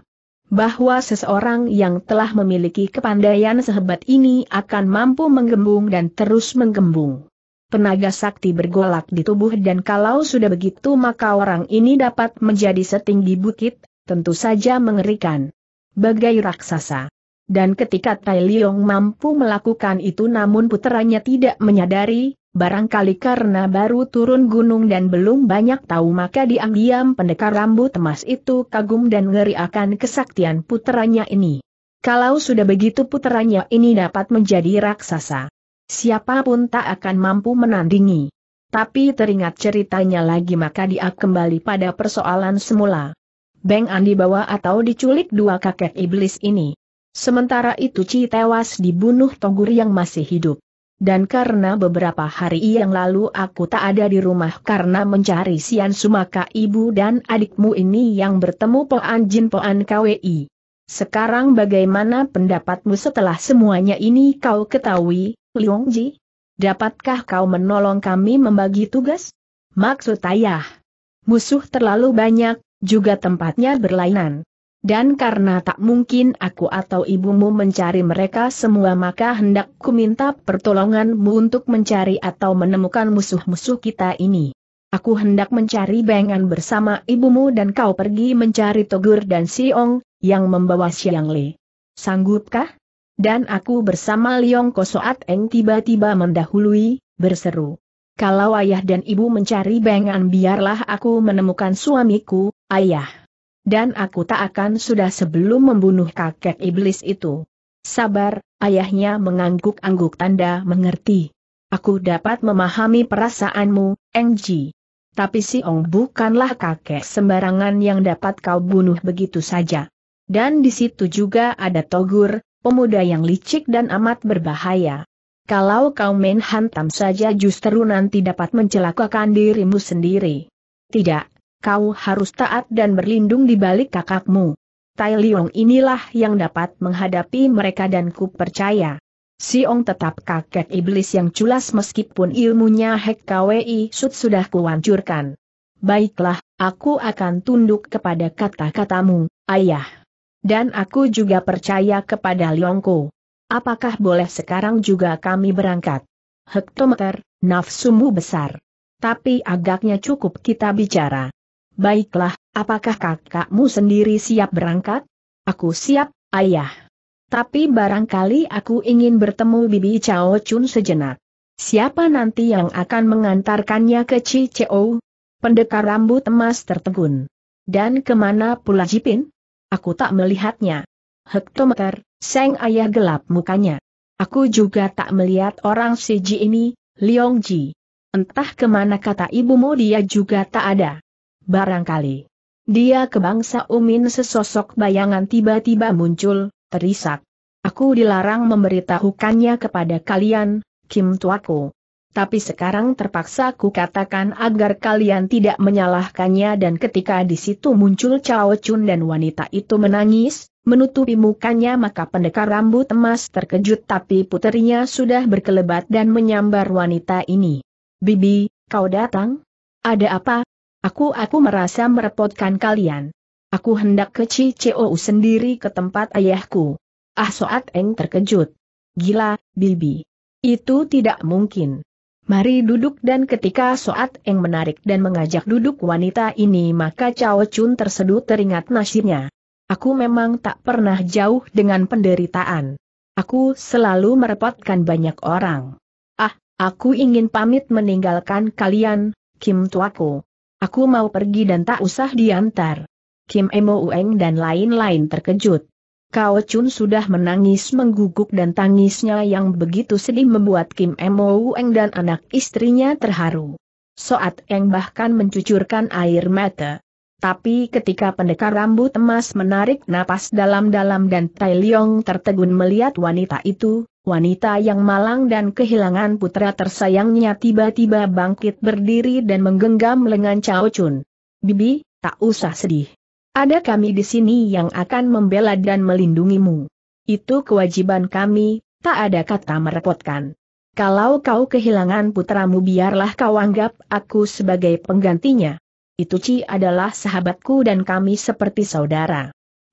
bahwa seseorang yang telah memiliki kepandaian sehebat ini akan mampu menggembung dan terus menggembung. Penaga sakti bergolak di tubuh dan kalau sudah begitu maka orang ini dapat menjadi setinggi bukit, tentu saja mengerikan. Bagai raksasa. Dan ketika Tai Liong mampu melakukan itu namun puteranya tidak menyadari, Barangkali karena baru turun gunung dan belum banyak tahu maka diam-diam pendekar rambut emas itu kagum dan ngeri akan kesaktian puteranya ini. Kalau sudah begitu puteranya ini dapat menjadi raksasa. Siapapun tak akan mampu menandingi. Tapi teringat ceritanya lagi maka dia kembali pada persoalan semula. Beng An dibawa atau diculik dua kakek iblis ini. Sementara itu Ci tewas dibunuh Togur yang masih hidup dan karena beberapa hari yang lalu aku tak ada di rumah karena mencari Sian Sumaka ibu dan adikmu ini yang bertemu Poan Jin Poan KWI. Sekarang bagaimana pendapatmu setelah semuanya ini kau ketahui, Liong Ji? Dapatkah kau menolong kami membagi tugas? Maksud ayah. Musuh terlalu banyak, juga tempatnya berlainan. Dan karena tak mungkin aku atau ibumu mencari mereka semua maka hendak ku minta pertolonganmu untuk mencari atau menemukan musuh-musuh kita ini. Aku hendak mencari bengan bersama ibumu dan kau pergi mencari Togur dan Siong, yang membawa Siang Le. Sanggupkah? Dan aku bersama Liong Kosoat Eng tiba-tiba mendahului, berseru. Kalau ayah dan ibu mencari bengan biarlah aku menemukan suamiku, ayah dan aku tak akan sudah sebelum membunuh kakek iblis itu. Sabar, ayahnya mengangguk-angguk tanda mengerti. Aku dapat memahami perasaanmu, Engji. Tapi si Ong bukanlah kakek sembarangan yang dapat kau bunuh begitu saja. Dan di situ juga ada Togur, pemuda yang licik dan amat berbahaya. Kalau kau main hantam saja justru nanti dapat mencelakakan dirimu sendiri. Tidak, kau harus taat dan berlindung di balik kakakmu. Tai Liong inilah yang dapat menghadapi mereka dan ku percaya. Siong tetap kakek iblis yang culas meskipun ilmunya Hek Kwi Sud sudah kuancurkan. Baiklah, aku akan tunduk kepada kata-katamu, ayah. Dan aku juga percaya kepada Liongko. Apakah boleh sekarang juga kami berangkat? Hektometer, nafsumu besar. Tapi agaknya cukup kita bicara. Baiklah, apakah kakakmu sendiri siap berangkat? Aku siap, ayah. Tapi barangkali aku ingin bertemu Bibi Cao Chun sejenak. Siapa nanti yang akan mengantarkannya ke CCO? Pendekar rambut emas tertegun. Dan kemana pula Jipin? Aku tak melihatnya. Hektometer, seng ayah gelap mukanya. Aku juga tak melihat orang Ji ini, Liong Ji. Entah kemana kata ibumu dia juga tak ada barangkali. Dia kebangsa Umin sesosok bayangan tiba-tiba muncul, terisak. Aku dilarang memberitahukannya kepada kalian, Kim Tuaku. Tapi sekarang terpaksa ku katakan agar kalian tidak menyalahkannya dan ketika di situ muncul Chao Chun dan wanita itu menangis, menutupi mukanya maka pendekar rambut emas terkejut tapi puterinya sudah berkelebat dan menyambar wanita ini. Bibi, kau datang? Ada apa? Aku aku merasa merepotkan kalian. Aku hendak ke CCOU sendiri ke tempat ayahku. Ah Soat Eng terkejut. Gila, Bibi. Itu tidak mungkin. Mari duduk dan ketika Soat Eng menarik dan mengajak duduk wanita ini maka Cao Chun terseduh teringat nasibnya. Aku memang tak pernah jauh dengan penderitaan. Aku selalu merepotkan banyak orang. Ah, aku ingin pamit meninggalkan kalian, Kim Tuaku. Aku mau pergi dan tak usah diantar. Kim Emo Ueng dan lain-lain terkejut. Kao Chun sudah menangis mengguguk dan tangisnya yang begitu sedih membuat Kim Emo Ueng dan anak istrinya terharu. Soat Eng bahkan mencucurkan air mata. Tapi ketika pendekar rambut emas menarik napas dalam-dalam dan Tai Leong tertegun melihat wanita itu, wanita yang malang dan kehilangan putra tersayangnya tiba-tiba bangkit berdiri dan menggenggam lengan Cao Chun. Bibi, tak usah sedih. Ada kami di sini yang akan membela dan melindungimu. Itu kewajiban kami, tak ada kata merepotkan. Kalau kau kehilangan putramu biarlah kau anggap aku sebagai penggantinya. Itu Ci adalah sahabatku dan kami seperti saudara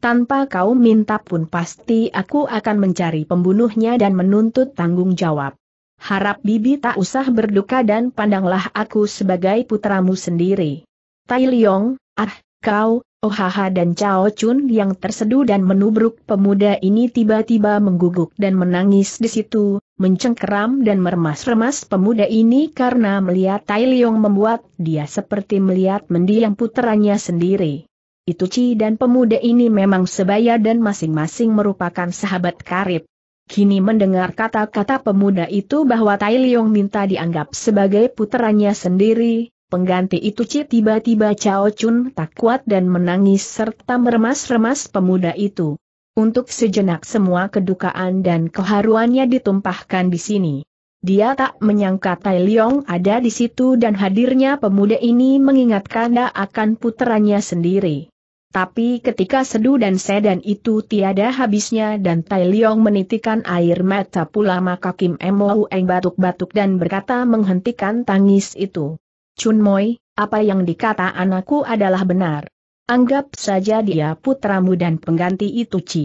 tanpa kau minta pun pasti aku akan mencari pembunuhnya dan menuntut tanggung jawab. Harap bibi tak usah berduka dan pandanglah aku sebagai putramu sendiri. Tai Liong, ah, kau, Ohaha dan Chao Chun yang terseduh dan menubruk pemuda ini tiba-tiba mengguguk dan menangis di situ, mencengkeram dan meremas-remas pemuda ini karena melihat Tai Leong membuat dia seperti melihat mendiang putranya sendiri. Itu Ituci dan pemuda ini memang sebaya dan masing-masing merupakan sahabat karib. Kini mendengar kata-kata pemuda itu bahwa Tai Leong minta dianggap sebagai puterannya sendiri, pengganti itu Ituci tiba-tiba Chao Chun tak kuat dan menangis serta meremas-remas pemuda itu. Untuk sejenak semua kedukaan dan keharuannya ditumpahkan di sini. Dia tak menyangka Tai Leong ada di situ dan hadirnya pemuda ini mengingatkan dia akan puterannya sendiri. Tapi ketika sedu dan sedan itu tiada habisnya dan Tai Liong menitikan air mata pula maka Kim Emo Eng batuk-batuk dan berkata menghentikan tangis itu. Chun Moi, apa yang dikata anakku adalah benar. Anggap saja dia putramu dan pengganti itu Ci.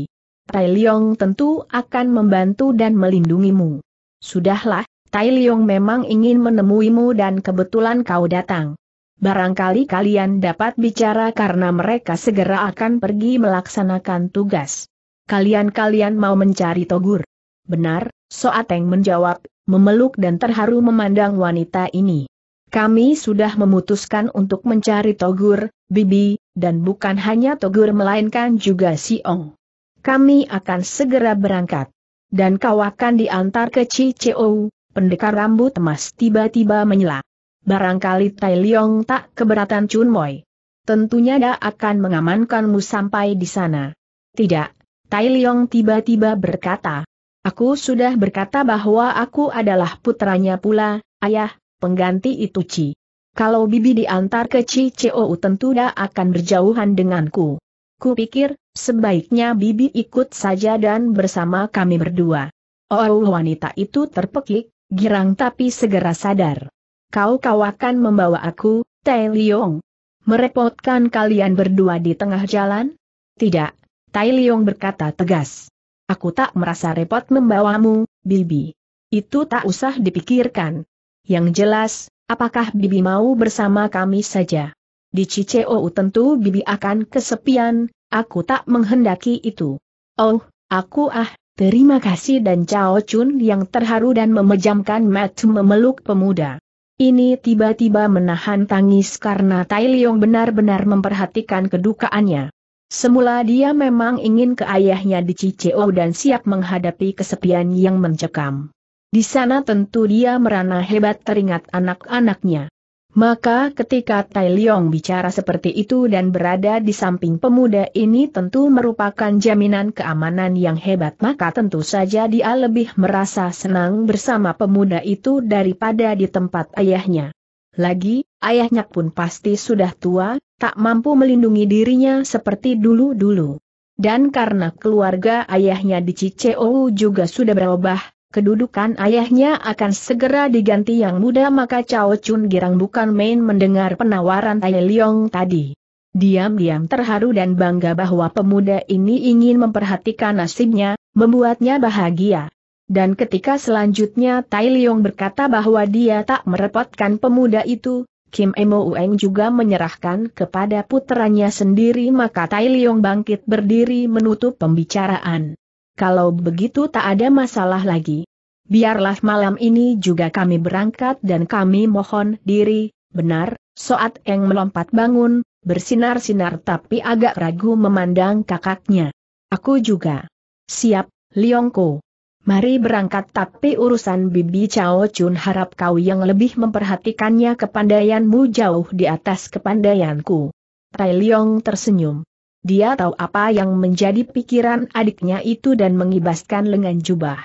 Tai Liong tentu akan membantu dan melindungimu. Sudahlah, Tai Liong memang ingin menemuimu dan kebetulan kau datang barangkali kalian dapat bicara karena mereka segera akan pergi melaksanakan tugas. Kalian-kalian mau mencari Togur. Benar, Soateng menjawab, memeluk dan terharu memandang wanita ini. Kami sudah memutuskan untuk mencari Togur, Bibi, dan bukan hanya Togur melainkan juga si Ong. Kami akan segera berangkat. Dan kau akan diantar ke Cicou, pendekar rambut emas tiba-tiba menyela barangkali Tai Liong tak keberatan Chun Moi. Tentunya dia akan mengamankanmu sampai di sana. Tidak, Tai Liong tiba-tiba berkata. Aku sudah berkata bahwa aku adalah putranya pula, ayah, pengganti itu Ci. Kalau Bibi diantar ke ci CCOU tentu dia akan berjauhan denganku. Kupikir, sebaiknya Bibi ikut saja dan bersama kami berdua. Oh wanita itu terpekik, girang tapi segera sadar kau kau akan membawa aku, Tai Liong. Merepotkan kalian berdua di tengah jalan? Tidak, Tai Liong berkata tegas. Aku tak merasa repot membawamu, Bibi. Itu tak usah dipikirkan. Yang jelas, apakah Bibi mau bersama kami saja? Di Ciceou tentu Bibi akan kesepian, aku tak menghendaki itu. Oh, aku ah, terima kasih dan Cao Chun yang terharu dan memejamkan mata memeluk pemuda ini tiba-tiba menahan tangis karena Tai Leong benar-benar memperhatikan kedukaannya. Semula dia memang ingin ke ayahnya di Ciceo dan siap menghadapi kesepian yang mencekam. Di sana tentu dia merana hebat teringat anak-anaknya. Maka ketika Tai Leong bicara seperti itu dan berada di samping pemuda ini tentu merupakan jaminan keamanan yang hebat maka tentu saja dia lebih merasa senang bersama pemuda itu daripada di tempat ayahnya. Lagi, ayahnya pun pasti sudah tua, tak mampu melindungi dirinya seperti dulu-dulu. Dan karena keluarga ayahnya di Ciceu juga sudah berubah, kedudukan ayahnya akan segera diganti yang muda maka Chao Chun Girang bukan main mendengar penawaran Tai Leong tadi. Diam-diam terharu dan bangga bahwa pemuda ini ingin memperhatikan nasibnya, membuatnya bahagia. Dan ketika selanjutnya Tai Leong berkata bahwa dia tak merepotkan pemuda itu, Kim Emo Ueng juga menyerahkan kepada putranya sendiri maka Tai Leong bangkit berdiri menutup pembicaraan. Kalau begitu tak ada masalah lagi. Biarlah malam ini juga kami berangkat dan kami mohon diri, benar, Soat Eng melompat bangun, bersinar-sinar tapi agak ragu memandang kakaknya. Aku juga. Siap, Liongko. Mari berangkat tapi urusan Bibi Chao Chun harap kau yang lebih memperhatikannya kepandaianmu jauh di atas kepandaianku. Tai Liong tersenyum. Dia tahu apa yang menjadi pikiran adiknya itu dan mengibaskan lengan jubah.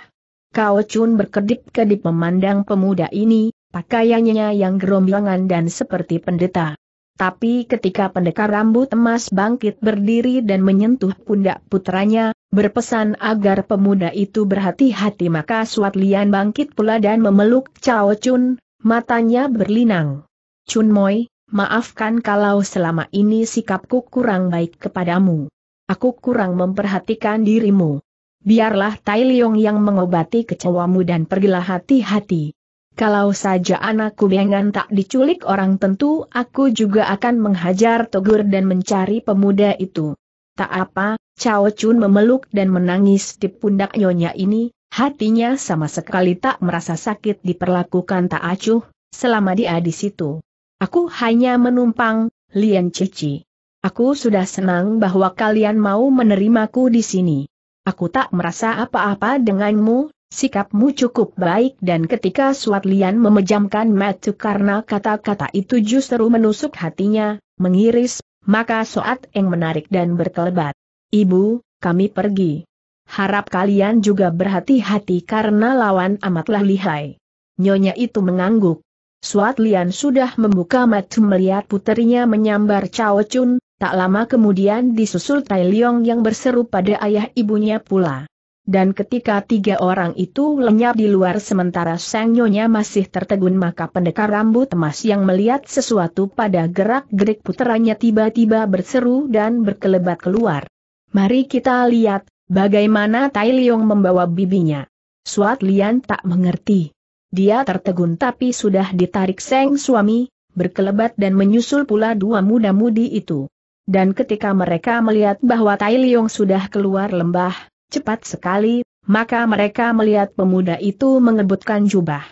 Kao Chun berkedip-kedip memandang pemuda ini, pakaiannya yang gerombolan dan seperti pendeta. Tapi ketika pendekar rambut emas bangkit berdiri dan menyentuh pundak putranya, berpesan agar pemuda itu berhati-hati maka Suat Lian bangkit pula dan memeluk Cao Chun, matanya berlinang. Chun Moi, maafkan kalau selama ini sikapku kurang baik kepadamu. Aku kurang memperhatikan dirimu. Biarlah Tai Liong yang mengobati kecewamu dan pergilah hati-hati. Kalau saja anakku Bengan tak diculik orang tentu aku juga akan menghajar Togur dan mencari pemuda itu. Tak apa, Chao Chun memeluk dan menangis di pundak nyonya ini, hatinya sama sekali tak merasa sakit diperlakukan tak acuh, selama dia di situ. Aku hanya menumpang, Lian Cici. Aku sudah senang bahwa kalian mau menerimaku di sini. Aku tak merasa apa-apa denganmu, sikapmu cukup baik dan ketika Suat Lian memejamkan mata karena kata-kata itu justru menusuk hatinya, mengiris, maka Suat Eng menarik dan berkelebat. Ibu, kami pergi. Harap kalian juga berhati-hati karena lawan amatlah lihai. Nyonya itu mengangguk. Suat Lian sudah membuka mata melihat puterinya menyambar Chao Chun, tak lama kemudian disusul Tai Leong yang berseru pada ayah ibunya pula. Dan ketika tiga orang itu lenyap di luar sementara sang nyonya masih tertegun maka pendekar rambut emas yang melihat sesuatu pada gerak-gerik puteranya tiba-tiba berseru dan berkelebat keluar. Mari kita lihat, bagaimana Tai Leong membawa bibinya. Suat Lian tak mengerti. Dia tertegun tapi sudah ditarik seng suami, berkelebat dan menyusul pula dua muda-mudi itu. Dan ketika mereka melihat bahwa Tai Liong sudah keluar lembah, cepat sekali, maka mereka melihat pemuda itu mengebutkan jubah.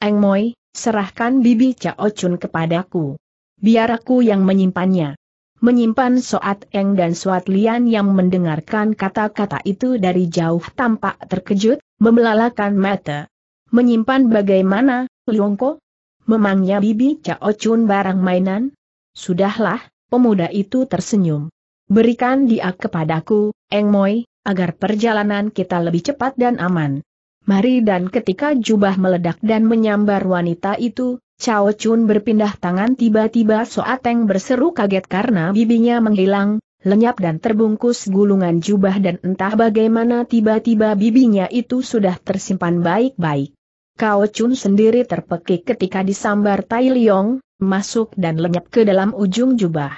Eng Moi, serahkan bibi Cao Chun kepadaku. Biar aku yang menyimpannya. Menyimpan Soat Eng dan Soat Lian yang mendengarkan kata-kata itu dari jauh tampak terkejut, membelalakan mata. Menyimpan bagaimana, Liongko? Memangnya bibi Cao Chun barang mainan? Sudahlah, pemuda itu tersenyum. Berikan dia kepadaku, Eng Moi, agar perjalanan kita lebih cepat dan aman. Mari dan ketika jubah meledak dan menyambar wanita itu, Cao Chun berpindah tangan tiba-tiba Soateng berseru kaget karena bibinya menghilang, lenyap dan terbungkus gulungan jubah dan entah bagaimana tiba-tiba bibinya itu sudah tersimpan baik-baik. Kao Chun sendiri terpekik ketika disambar Tai Liong, masuk dan lenyap ke dalam ujung jubah.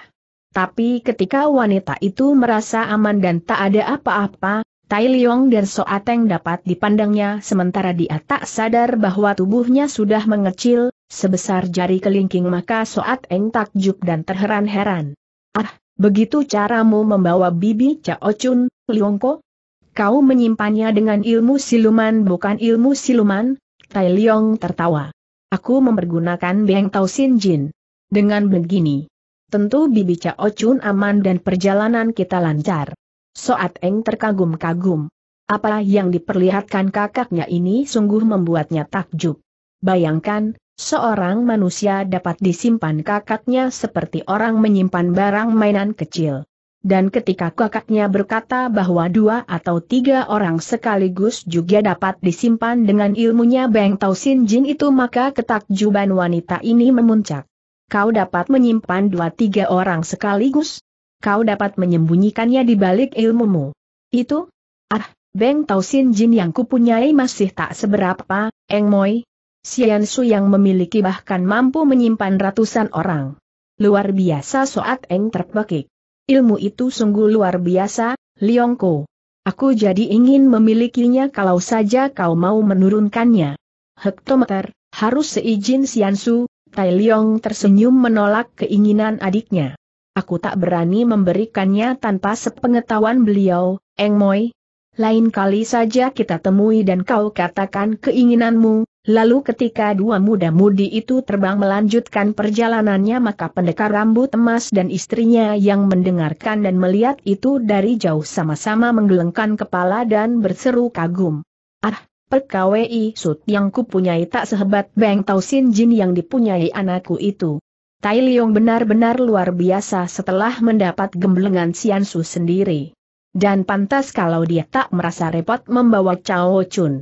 Tapi ketika wanita itu merasa aman dan tak ada apa-apa, Tai Liong dan Soateng dapat dipandangnya sementara dia tak sadar bahwa tubuhnya sudah mengecil, sebesar jari kelingking maka Soateng takjub dan terheran-heran. Ah, begitu caramu membawa bibi Cao Chun, Liongko? Kau menyimpannya dengan ilmu siluman bukan ilmu siluman, Tai Leong tertawa. Aku mempergunakan Beng Tau Sin Jin. Dengan begini, tentu Bibi Cao Chun aman dan perjalanan kita lancar. Soat Eng terkagum-kagum. Apa yang diperlihatkan kakaknya ini sungguh membuatnya takjub. Bayangkan, seorang manusia dapat disimpan kakaknya seperti orang menyimpan barang mainan kecil. Dan ketika kakaknya berkata bahwa dua atau tiga orang sekaligus juga dapat disimpan dengan ilmunya Beng Tau Sin Jin itu maka ketakjuban wanita ini memuncak. Kau dapat menyimpan dua tiga orang sekaligus? Kau dapat menyembunyikannya di balik ilmumu. Itu? Ah, Beng Tau Sin Jin yang kupunyai masih tak seberapa, Eng Moi. Sian Su yang memiliki bahkan mampu menyimpan ratusan orang. Luar biasa Soat Eng terpekik ilmu itu sungguh luar biasa, Liongko. Aku jadi ingin memilikinya kalau saja kau mau menurunkannya. Hektometer, harus seizin Siansu, Tai Liong tersenyum menolak keinginan adiknya. Aku tak berani memberikannya tanpa sepengetahuan beliau, Eng Moi. Lain kali saja kita temui dan kau katakan keinginanmu, Lalu ketika dua muda-mudi itu terbang melanjutkan perjalanannya maka pendekar rambut emas dan istrinya yang mendengarkan dan melihat itu dari jauh sama-sama menggelengkan kepala dan berseru kagum. Ah, perkawai sut yang kupunyai tak sehebat Beng Tau Sin Jin yang dipunyai anakku itu. Tai Liong benar-benar luar biasa setelah mendapat gemblengan Sian Su sendiri. Dan pantas kalau dia tak merasa repot membawa Chao Chun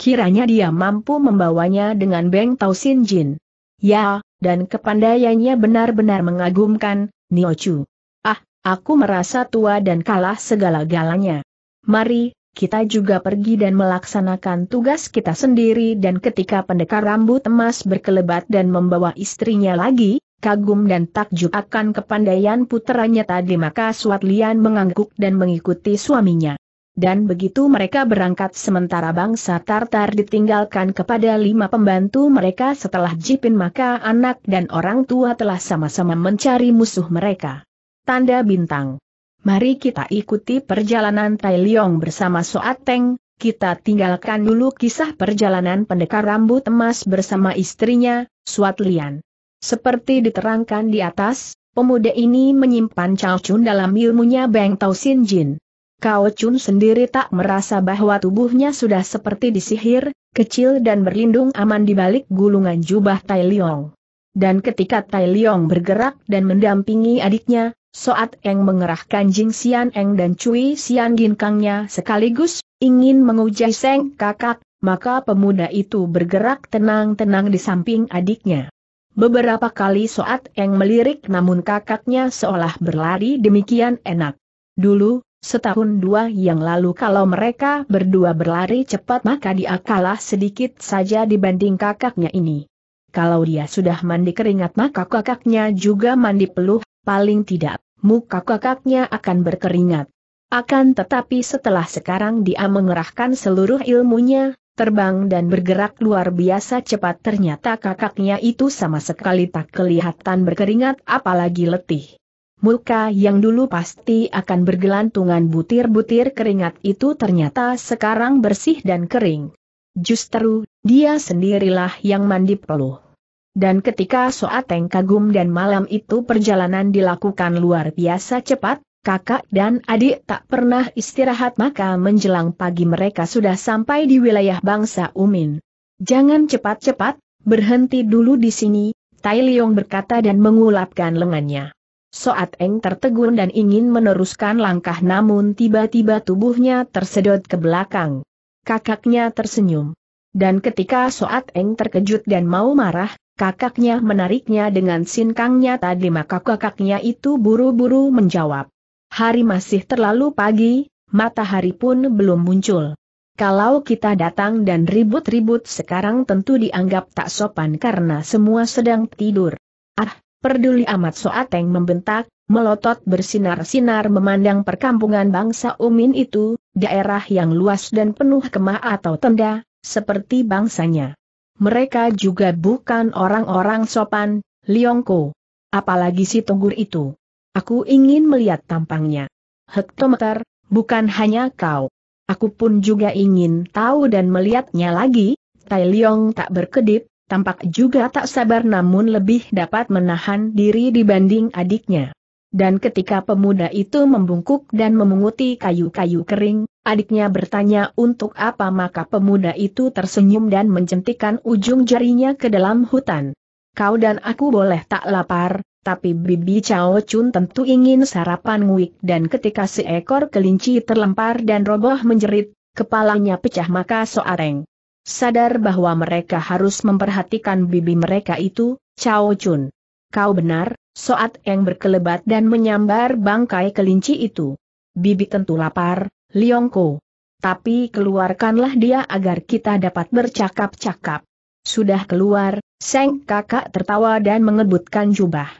kiranya dia mampu membawanya dengan Beng Tau Sin Jin. Ya, dan kepandaiannya benar-benar mengagumkan, Niochu. Ah, aku merasa tua dan kalah segala-galanya. Mari, kita juga pergi dan melaksanakan tugas kita sendiri dan ketika pendekar rambut emas berkelebat dan membawa istrinya lagi, kagum dan takjub akan kepandaian putranya tadi maka Suat Lian mengangguk dan mengikuti suaminya dan begitu mereka berangkat sementara bangsa Tartar ditinggalkan kepada lima pembantu mereka setelah Jipin maka anak dan orang tua telah sama-sama mencari musuh mereka. Tanda bintang. Mari kita ikuti perjalanan Tai Leong bersama Soat Teng, kita tinggalkan dulu kisah perjalanan pendekar rambut emas bersama istrinya, Suat Lian. Seperti diterangkan di atas, pemuda ini menyimpan Chao Chun dalam ilmunya Beng Tau Sin Jin. Kau Chun sendiri tak merasa bahwa tubuhnya sudah seperti disihir, kecil dan berlindung aman di balik gulungan jubah Tai Liong. Dan ketika Tai Liong bergerak dan mendampingi adiknya, Soat Eng mengerahkan Jing Xian Eng dan Cui Xian Ginkangnya sekaligus, ingin mengujai Seng kakak, maka pemuda itu bergerak tenang-tenang di samping adiknya. Beberapa kali Soat Eng melirik namun kakaknya seolah berlari demikian enak. Dulu, Setahun dua yang lalu kalau mereka berdua berlari cepat maka dia kalah sedikit saja dibanding kakaknya ini. Kalau dia sudah mandi keringat maka kakaknya juga mandi peluh, paling tidak, muka kakaknya akan berkeringat. Akan tetapi setelah sekarang dia mengerahkan seluruh ilmunya, terbang dan bergerak luar biasa cepat ternyata kakaknya itu sama sekali tak kelihatan berkeringat apalagi letih. Muka yang dulu pasti akan bergelantungan butir-butir keringat itu ternyata sekarang bersih dan kering. Justru, dia sendirilah yang mandi peluh. Dan ketika Soateng kagum dan malam itu perjalanan dilakukan luar biasa cepat, kakak dan adik tak pernah istirahat maka menjelang pagi mereka sudah sampai di wilayah bangsa Umin. Jangan cepat-cepat, berhenti dulu di sini, Tai Leong berkata dan mengulapkan lengannya. Soat Eng tertegun dan ingin meneruskan langkah namun tiba-tiba tubuhnya tersedot ke belakang. Kakaknya tersenyum. Dan ketika Soat Eng terkejut dan mau marah, kakaknya menariknya dengan sinkangnya tadi maka kakaknya itu buru-buru menjawab. Hari masih terlalu pagi, matahari pun belum muncul. Kalau kita datang dan ribut-ribut sekarang tentu dianggap tak sopan karena semua sedang tidur. Ah, Perduli amat Soateng membentak, melotot bersinar-sinar memandang perkampungan bangsa Umin itu, daerah yang luas dan penuh kemah atau tenda, seperti bangsanya. Mereka juga bukan orang-orang sopan, Liongko. Apalagi si Tunggur itu. Aku ingin melihat tampangnya. Hektometer, bukan hanya kau. Aku pun juga ingin tahu dan melihatnya lagi, Tai Liong tak berkedip, tampak juga tak sabar namun lebih dapat menahan diri dibanding adiknya. Dan ketika pemuda itu membungkuk dan memunguti kayu-kayu kering, adiknya bertanya untuk apa maka pemuda itu tersenyum dan menjentikan ujung jarinya ke dalam hutan. Kau dan aku boleh tak lapar, tapi Bibi Chao Chun tentu ingin sarapan nguik dan ketika seekor kelinci terlempar dan roboh menjerit, kepalanya pecah maka Soareng Sadar bahwa mereka harus memperhatikan bibi mereka itu, Cao Chun. Kau benar, Soat Eng berkelebat dan menyambar bangkai kelinci itu. Bibi tentu lapar, Ko. Tapi keluarkanlah dia agar kita dapat bercakap-cakap. Sudah keluar, Seng kakak tertawa dan mengebutkan jubah.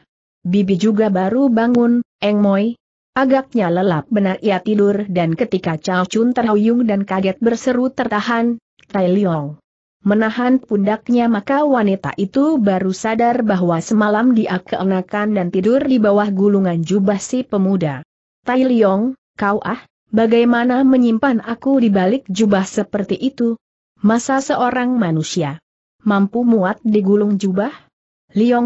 Bibi juga baru bangun, Eng Moi. Agaknya lelap benar ia tidur dan ketika Cao Chun terhuyung dan kaget berseru tertahan, Tai Liong. Menahan pundaknya maka wanita itu baru sadar bahwa semalam dia keenakan dan tidur di bawah gulungan jubah si pemuda. Tai Liong, kau ah, bagaimana menyimpan aku di balik jubah seperti itu? Masa seorang manusia mampu muat di gulung jubah?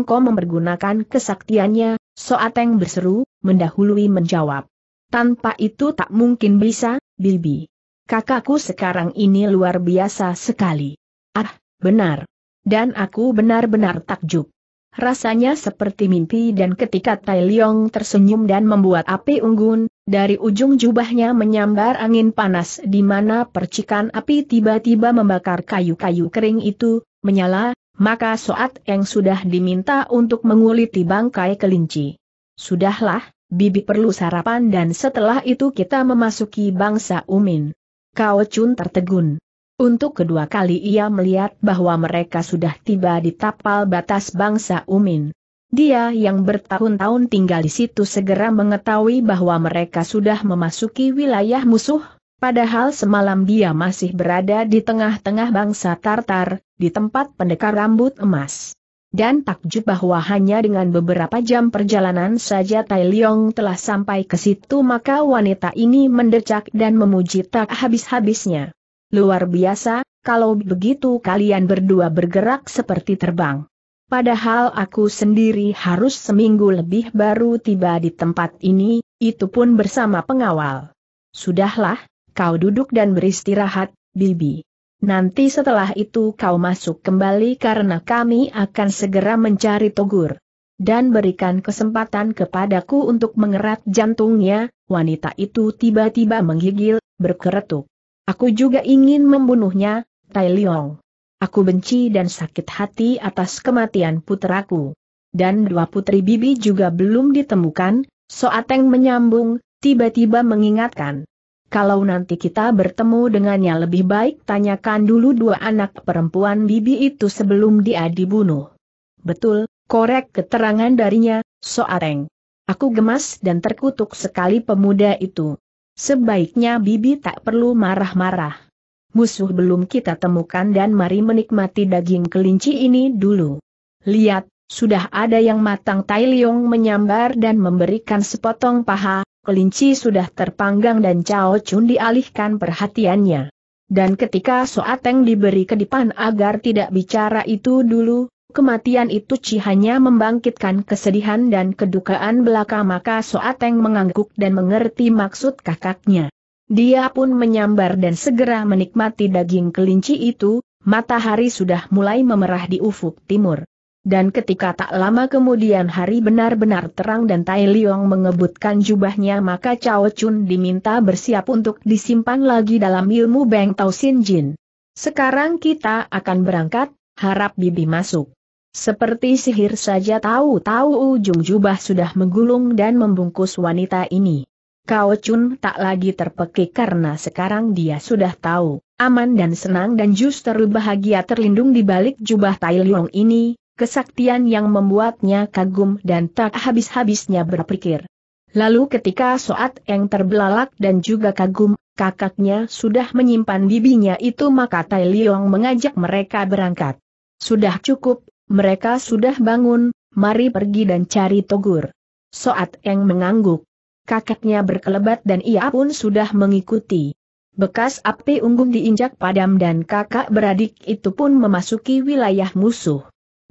Ko mempergunakan kesaktiannya, Soateng berseru, mendahului menjawab. Tanpa itu tak mungkin bisa, Bibi kakakku sekarang ini luar biasa sekali. Ah, benar. Dan aku benar-benar takjub. Rasanya seperti mimpi dan ketika Tai Leong tersenyum dan membuat api unggun, dari ujung jubahnya menyambar angin panas di mana percikan api tiba-tiba membakar kayu-kayu kering itu, menyala, maka Soat yang sudah diminta untuk menguliti bangkai kelinci. Sudahlah, Bibi perlu sarapan dan setelah itu kita memasuki bangsa Umin. Kao Chun tertegun. Untuk kedua kali ia melihat bahwa mereka sudah tiba di tapal batas bangsa Umin. Dia yang bertahun-tahun tinggal di situ segera mengetahui bahwa mereka sudah memasuki wilayah musuh, Padahal semalam dia masih berada di tengah-tengah bangsa Tartar, di tempat pendekar rambut emas dan takjub bahwa hanya dengan beberapa jam perjalanan saja Tai Leong telah sampai ke situ maka wanita ini mendecak dan memuji tak habis-habisnya. Luar biasa, kalau begitu kalian berdua bergerak seperti terbang. Padahal aku sendiri harus seminggu lebih baru tiba di tempat ini, itu pun bersama pengawal. Sudahlah, kau duduk dan beristirahat, Bibi. Nanti setelah itu kau masuk kembali karena kami akan segera mencari Togur. Dan berikan kesempatan kepadaku untuk mengerat jantungnya, wanita itu tiba-tiba menggigil, berkeretuk. Aku juga ingin membunuhnya, Tai Leong. Aku benci dan sakit hati atas kematian putraku. Dan dua putri bibi juga belum ditemukan, Soateng menyambung, tiba-tiba mengingatkan. Kalau nanti kita bertemu dengannya lebih baik tanyakan dulu dua anak perempuan bibi itu sebelum dia dibunuh. Betul, korek keterangan darinya, Soareng. Aku gemas dan terkutuk sekali pemuda itu. Sebaiknya bibi tak perlu marah-marah. Musuh belum kita temukan dan mari menikmati daging kelinci ini dulu. Lihat, sudah ada yang matang Tai Leong menyambar dan memberikan sepotong paha, kelinci sudah terpanggang dan Cao Chun dialihkan perhatiannya. Dan ketika Soateng diberi kedipan agar tidak bicara itu dulu, kematian itu Ci hanya membangkitkan kesedihan dan kedukaan belaka maka Soateng mengangguk dan mengerti maksud kakaknya. Dia pun menyambar dan segera menikmati daging kelinci itu, matahari sudah mulai memerah di ufuk timur. Dan ketika tak lama kemudian hari benar-benar terang dan Tai Liong mengebutkan jubahnya maka Cao Chun diminta bersiap untuk disimpan lagi dalam ilmu Beng Tao Sin Jin. Sekarang kita akan berangkat, harap Bibi masuk. Seperti sihir saja tahu-tahu ujung jubah sudah menggulung dan membungkus wanita ini. Cao Chun tak lagi terpekik karena sekarang dia sudah tahu, aman dan senang dan justru bahagia terlindung di balik jubah Tai Liong ini, kesaktian yang membuatnya kagum dan tak habis-habisnya berpikir. Lalu ketika Soat yang terbelalak dan juga kagum, kakaknya sudah menyimpan bibinya itu maka Tai Liong mengajak mereka berangkat. Sudah cukup, mereka sudah bangun, mari pergi dan cari Togur. Soat yang mengangguk. Kakaknya berkelebat dan ia pun sudah mengikuti. Bekas api unggun diinjak padam dan kakak beradik itu pun memasuki wilayah musuh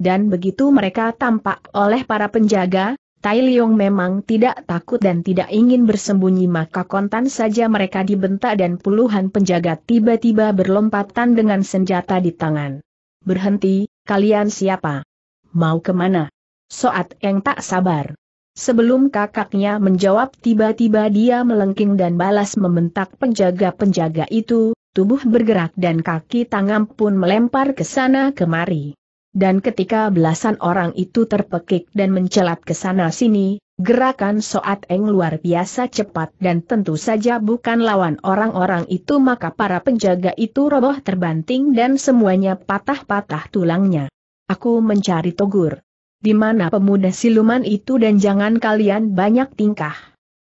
dan begitu mereka tampak oleh para penjaga, Tai Liong memang tidak takut dan tidak ingin bersembunyi maka kontan saja mereka dibentak dan puluhan penjaga tiba-tiba berlompatan dengan senjata di tangan. Berhenti, kalian siapa? Mau kemana? Soat yang tak sabar. Sebelum kakaknya menjawab tiba-tiba dia melengking dan balas membentak penjaga-penjaga itu, tubuh bergerak dan kaki tangan pun melempar ke sana kemari. Dan ketika belasan orang itu terpekik dan mencelat ke sana sini, gerakan Soat Eng luar biasa cepat dan tentu saja bukan lawan orang-orang itu maka para penjaga itu roboh terbanting dan semuanya patah-patah tulangnya. Aku mencari Togur. Di mana pemuda siluman itu dan jangan kalian banyak tingkah.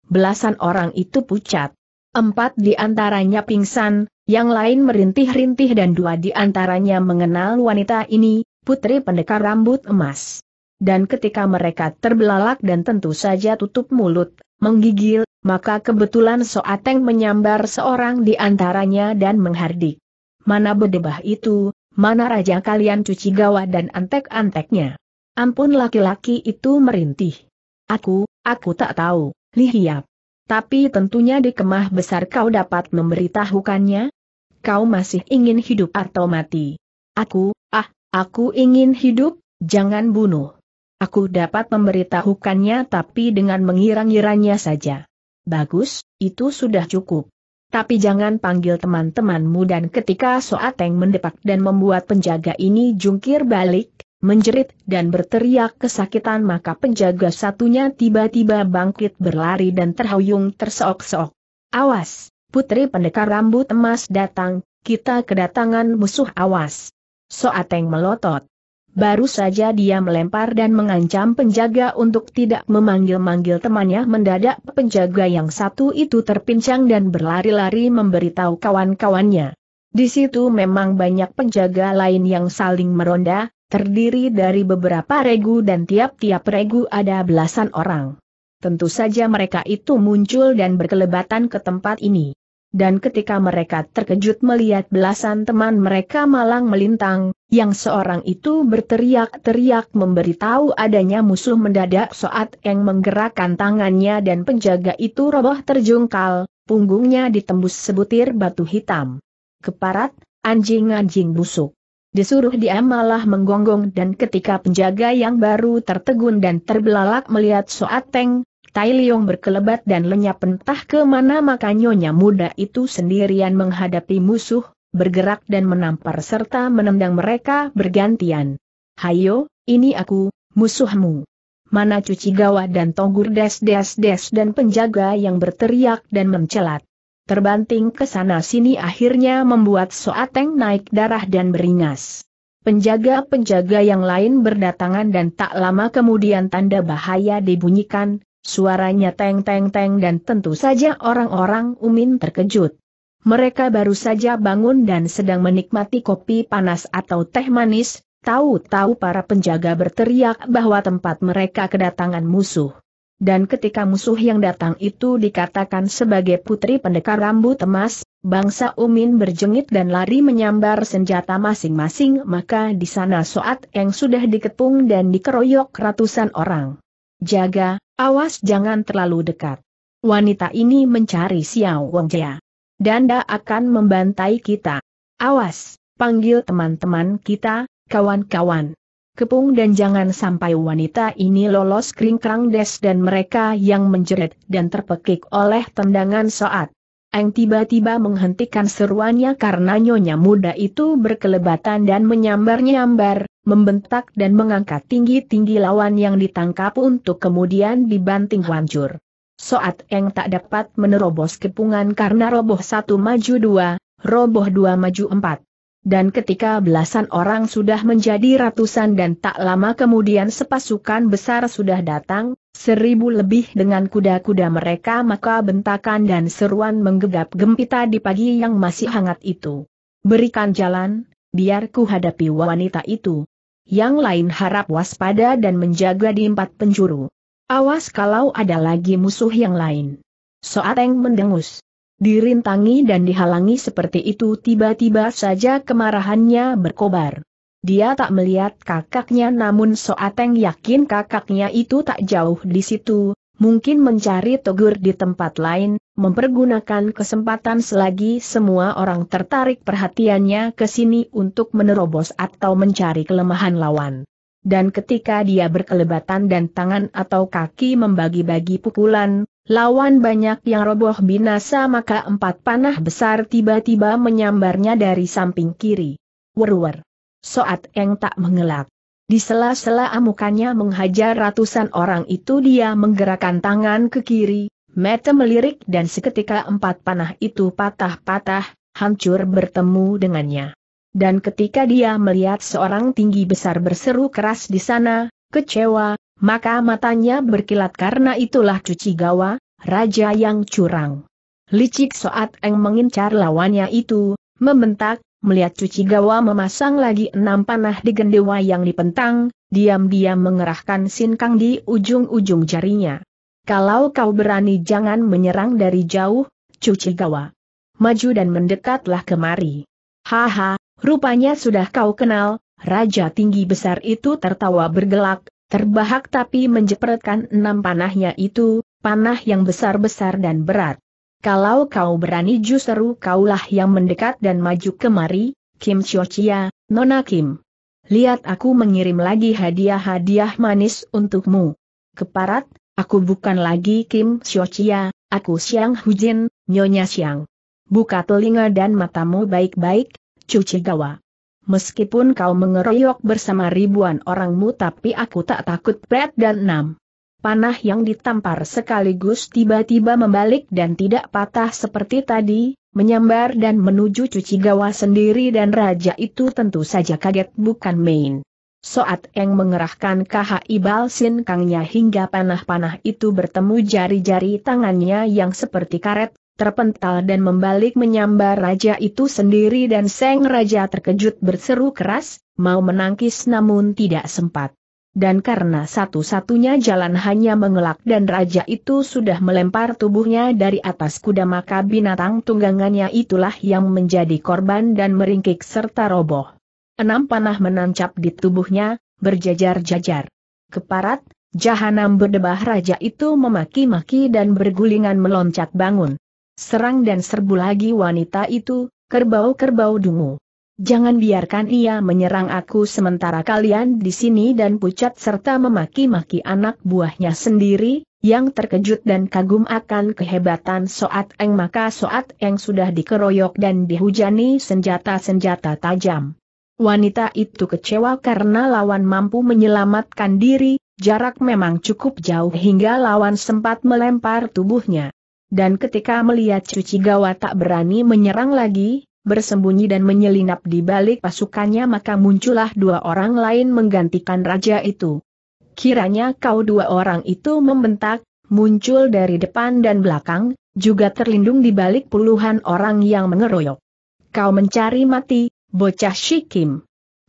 Belasan orang itu pucat. Empat di antaranya pingsan, yang lain merintih-rintih dan dua di antaranya mengenal wanita ini, putri pendekar rambut emas. Dan ketika mereka terbelalak dan tentu saja tutup mulut, menggigil, maka kebetulan Soateng menyambar seorang di antaranya dan menghardik. Mana bedebah itu, mana raja kalian cuci gawa dan antek-anteknya. Ampun laki-laki itu merintih. Aku, aku tak tahu, lihiap. Tapi tentunya di kemah besar kau dapat memberitahukannya. Kau masih ingin hidup atau mati. Aku, ah, Aku ingin hidup, jangan bunuh. Aku dapat memberitahukannya tapi dengan mengira-ngiranya saja. Bagus, itu sudah cukup. Tapi jangan panggil teman-temanmu dan ketika Soateng mendepak dan membuat penjaga ini jungkir balik, menjerit dan berteriak kesakitan maka penjaga satunya tiba-tiba bangkit berlari dan terhuyung terseok-seok. Awas, putri pendekar rambut emas datang, kita kedatangan musuh awas. Soateng melotot. Baru saja dia melempar dan mengancam penjaga untuk tidak memanggil-manggil temannya mendadak penjaga yang satu itu terpincang dan berlari-lari memberitahu kawan-kawannya. Di situ memang banyak penjaga lain yang saling meronda, terdiri dari beberapa regu dan tiap-tiap regu ada belasan orang. Tentu saja mereka itu muncul dan berkelebatan ke tempat ini dan ketika mereka terkejut melihat belasan teman mereka malang melintang, yang seorang itu berteriak-teriak memberitahu adanya musuh mendadak Soat yang menggerakkan tangannya dan penjaga itu roboh terjungkal, punggungnya ditembus sebutir batu hitam. Keparat, anjing-anjing busuk. Disuruh dia malah menggonggong dan ketika penjaga yang baru tertegun dan terbelalak melihat Soateng Tai Liong berkelebat dan lenyap entah ke mana maka nyonya muda itu sendirian menghadapi musuh, bergerak dan menampar serta menendang mereka bergantian. Hayo, ini aku, musuhmu. Mana cuci gawa dan tonggur des des des dan penjaga yang berteriak dan mencelat. Terbanting ke sana sini akhirnya membuat Soateng naik darah dan beringas. Penjaga-penjaga yang lain berdatangan dan tak lama kemudian tanda bahaya dibunyikan, Suaranya teng-teng-teng dan tentu saja orang-orang Umin terkejut. Mereka baru saja bangun dan sedang menikmati kopi panas atau teh manis, tahu-tahu para penjaga berteriak bahwa tempat mereka kedatangan musuh. Dan ketika musuh yang datang itu dikatakan sebagai putri pendekar rambut emas, bangsa Umin berjengit dan lari menyambar senjata masing-masing maka di sana Soat yang sudah dikepung dan dikeroyok ratusan orang. Jaga, awas jangan terlalu dekat. Wanita ini mencari Xiao Wangjia. Jia. Danda akan membantai kita. Awas, panggil teman-teman kita, kawan-kawan. Kepung dan jangan sampai wanita ini lolos kringkrang des dan mereka yang menjerit dan terpekik oleh tendangan soat. Eng tiba-tiba menghentikan seruannya karena nyonya muda itu berkelebatan dan menyambar-nyambar, membentak dan mengangkat tinggi-tinggi lawan yang ditangkap untuk kemudian dibanting hancur. Soat Eng tak dapat menerobos kepungan karena roboh satu maju dua, roboh dua maju empat. Dan ketika belasan orang sudah menjadi ratusan dan tak lama kemudian sepasukan besar sudah datang, Seribu lebih dengan kuda-kuda mereka maka bentakan dan seruan menggegap gempita di pagi yang masih hangat itu. Berikan jalan, biar ku hadapi wanita itu. Yang lain harap waspada dan menjaga di empat penjuru. Awas kalau ada lagi musuh yang lain. Soateng mendengus. Dirintangi dan dihalangi seperti itu tiba-tiba saja kemarahannya berkobar. Dia tak melihat kakaknya namun Soateng yakin kakaknya itu tak jauh di situ, mungkin mencari Togur di tempat lain, mempergunakan kesempatan selagi semua orang tertarik perhatiannya ke sini untuk menerobos atau mencari kelemahan lawan. Dan ketika dia berkelebatan dan tangan atau kaki membagi-bagi pukulan, lawan banyak yang roboh binasa maka empat panah besar tiba-tiba menyambarnya dari samping kiri. Werwer. Soat Eng tak mengelak. Di sela-sela amukannya menghajar ratusan orang itu dia menggerakkan tangan ke kiri, mata melirik dan seketika empat panah itu patah-patah, hancur bertemu dengannya. Dan ketika dia melihat seorang tinggi besar berseru keras di sana, kecewa, maka matanya berkilat karena itulah cuci gawa, raja yang curang. Licik Soat Eng mengincar lawannya itu, membentak, Melihat Cuci Gawa memasang lagi enam panah di gendewa yang dipentang, diam-diam mengerahkan sinkang di ujung-ujung jarinya. Kalau kau berani jangan menyerang dari jauh, Cuci Gawa. Maju dan mendekatlah kemari. Haha, rupanya sudah kau kenal, Raja tinggi besar itu tertawa bergelak, terbahak tapi menjepretkan enam panahnya itu, panah yang besar-besar dan berat kalau kau berani justru kaulah yang mendekat dan maju kemari, Kim Chia, Nona Kim. Lihat aku mengirim lagi hadiah-hadiah manis untukmu. Keparat, aku bukan lagi Kim Chia, aku Siang Hujin, Nyonya Siang. Buka telinga dan matamu baik-baik, cuci gawa. Meskipun kau mengeroyok bersama ribuan orangmu tapi aku tak takut Pret dan Enam panah yang ditampar sekaligus tiba-tiba membalik dan tidak patah seperti tadi, menyambar dan menuju cuci gawa sendiri dan raja itu tentu saja kaget bukan main. Soat Eng mengerahkan ibal sin Kangnya hingga panah-panah itu bertemu jari-jari tangannya yang seperti karet, terpental dan membalik menyambar raja itu sendiri dan Seng Raja terkejut berseru keras, mau menangkis namun tidak sempat dan karena satu-satunya jalan hanya mengelak dan raja itu sudah melempar tubuhnya dari atas kuda maka binatang tunggangannya itulah yang menjadi korban dan meringkik serta roboh. Enam panah menancap di tubuhnya, berjajar-jajar. Keparat, jahanam berdebah raja itu memaki-maki dan bergulingan meloncat bangun. Serang dan serbu lagi wanita itu, kerbau-kerbau dungu. Jangan biarkan ia menyerang aku sementara kalian di sini dan pucat serta memaki-maki anak buahnya sendiri, yang terkejut dan kagum akan kehebatan Soat Eng maka Soat Eng sudah dikeroyok dan dihujani senjata-senjata tajam. Wanita itu kecewa karena lawan mampu menyelamatkan diri, jarak memang cukup jauh hingga lawan sempat melempar tubuhnya. Dan ketika melihat Cuci Gawa tak berani menyerang lagi, bersembunyi dan menyelinap di balik pasukannya maka muncullah dua orang lain menggantikan raja itu. Kiranya kau dua orang itu membentak, muncul dari depan dan belakang, juga terlindung di balik puluhan orang yang mengeroyok. Kau mencari mati, bocah Shikim.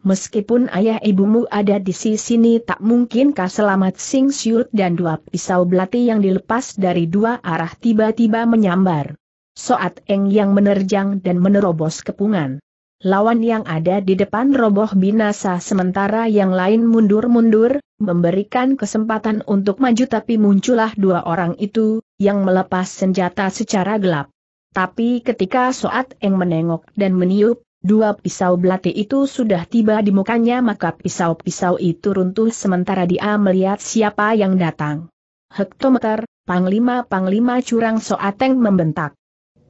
Meskipun ayah ibumu ada di sisi sini tak mungkin kau selamat Sing siut dan dua pisau belati yang dilepas dari dua arah tiba-tiba menyambar. Soat Eng yang menerjang dan menerobos kepungan. Lawan yang ada di depan roboh binasa sementara yang lain mundur-mundur, memberikan kesempatan untuk maju tapi muncullah dua orang itu, yang melepas senjata secara gelap. Tapi ketika Soat Eng menengok dan meniup, dua pisau belati itu sudah tiba di mukanya maka pisau-pisau itu runtuh sementara dia melihat siapa yang datang. Hektometer, Panglima-Panglima curang Soat Eng membentak.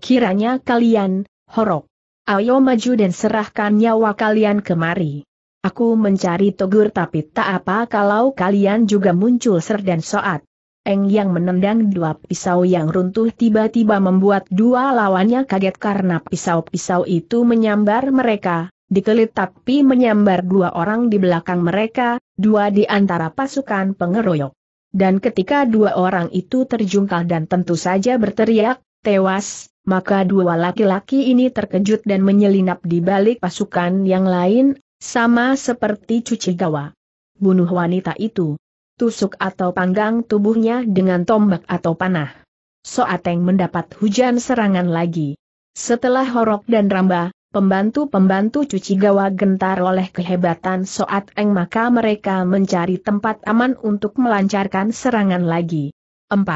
Kiranya kalian, horok. Ayo maju dan serahkan nyawa kalian kemari. Aku mencari Togur tapi tak apa kalau kalian juga muncul Ser dan Soat. Eng yang menendang dua pisau yang runtuh tiba-tiba membuat dua lawannya kaget karena pisau-pisau itu menyambar mereka, dikelit tapi menyambar dua orang di belakang mereka, dua di antara pasukan pengeroyok. Dan ketika dua orang itu terjungkal dan tentu saja berteriak, tewas, maka dua laki-laki ini terkejut dan menyelinap di balik pasukan yang lain, sama seperti cuci gawa. Bunuh wanita itu. Tusuk atau panggang tubuhnya dengan tombak atau panah. Soateng mendapat hujan serangan lagi. Setelah Horok dan Ramba, pembantu-pembantu cuci gawa gentar oleh kehebatan Soateng maka mereka mencari tempat aman untuk melancarkan serangan lagi. 4.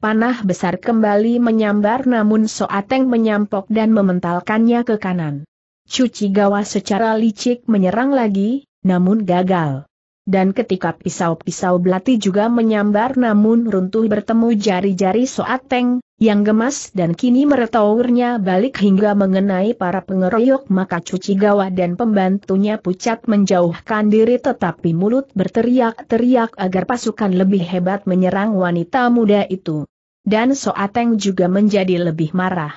Panah besar kembali menyambar namun Soateng menyampok dan mementalkannya ke kanan. Cuci Gawa secara licik menyerang lagi, namun gagal dan ketika pisau-pisau belati juga menyambar namun runtuh bertemu jari-jari soateng, yang gemas dan kini meretawurnya balik hingga mengenai para pengeroyok maka cuci gawa dan pembantunya pucat menjauhkan diri tetapi mulut berteriak-teriak agar pasukan lebih hebat menyerang wanita muda itu. Dan soateng juga menjadi lebih marah.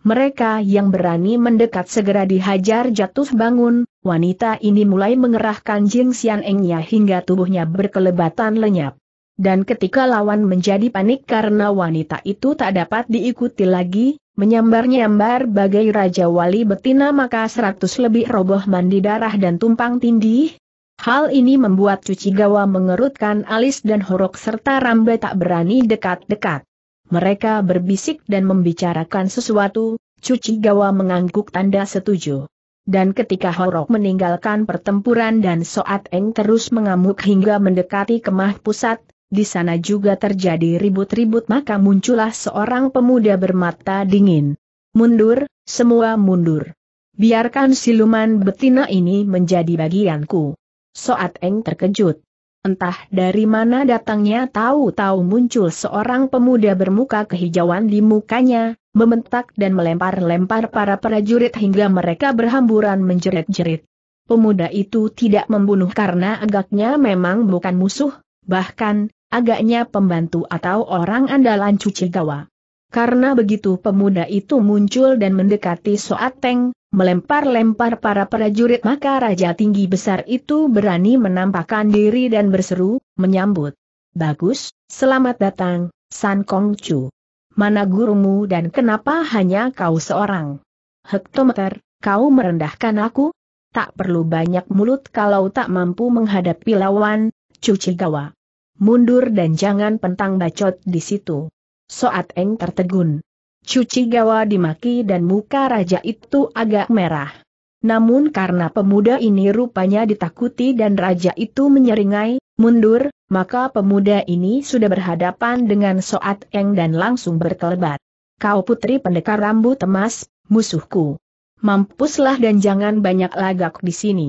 Mereka yang berani mendekat segera dihajar jatuh bangun, wanita ini mulai mengerahkan Jing Xian Engnya hingga tubuhnya berkelebatan lenyap. Dan ketika lawan menjadi panik karena wanita itu tak dapat diikuti lagi, menyambar-nyambar bagai Raja Wali betina maka seratus lebih roboh mandi darah dan tumpang tindih. Hal ini membuat Cuci Gawa mengerutkan alis dan horok serta Ramba tak berani dekat-dekat. Mereka berbisik dan membicarakan sesuatu, Cuci Gawa mengangguk tanda setuju. Dan ketika Horok meninggalkan pertempuran dan Soat Eng terus mengamuk hingga mendekati kemah pusat, di sana juga terjadi ribut-ribut maka muncullah seorang pemuda bermata dingin. Mundur, semua mundur. Biarkan siluman betina ini menjadi bagianku. Soat Eng terkejut. Entah dari mana datangnya tahu-tahu muncul seorang pemuda bermuka kehijauan di mukanya, membentak dan melempar-lempar para prajurit hingga mereka berhamburan menjerit-jerit. Pemuda itu tidak membunuh karena agaknya memang bukan musuh, bahkan, agaknya pembantu atau orang andalan cuci gawa. Karena begitu pemuda itu muncul dan mendekati Soateng melempar-lempar para prajurit maka raja tinggi besar itu berani menampakkan diri dan berseru, menyambut. Bagus, selamat datang, San Kong Chu. Mana gurumu dan kenapa hanya kau seorang? Hektometer, kau merendahkan aku? Tak perlu banyak mulut kalau tak mampu menghadapi lawan, cuci gawa. Mundur dan jangan pentang bacot di situ. Soat Eng tertegun. Cuci Gawa dimaki dan muka raja itu agak merah. Namun karena pemuda ini rupanya ditakuti dan raja itu menyeringai, mundur, maka pemuda ini sudah berhadapan dengan Soat Eng dan langsung berkelebat. Kau putri pendekar rambut emas, musuhku. Mampuslah dan jangan banyak lagak di sini.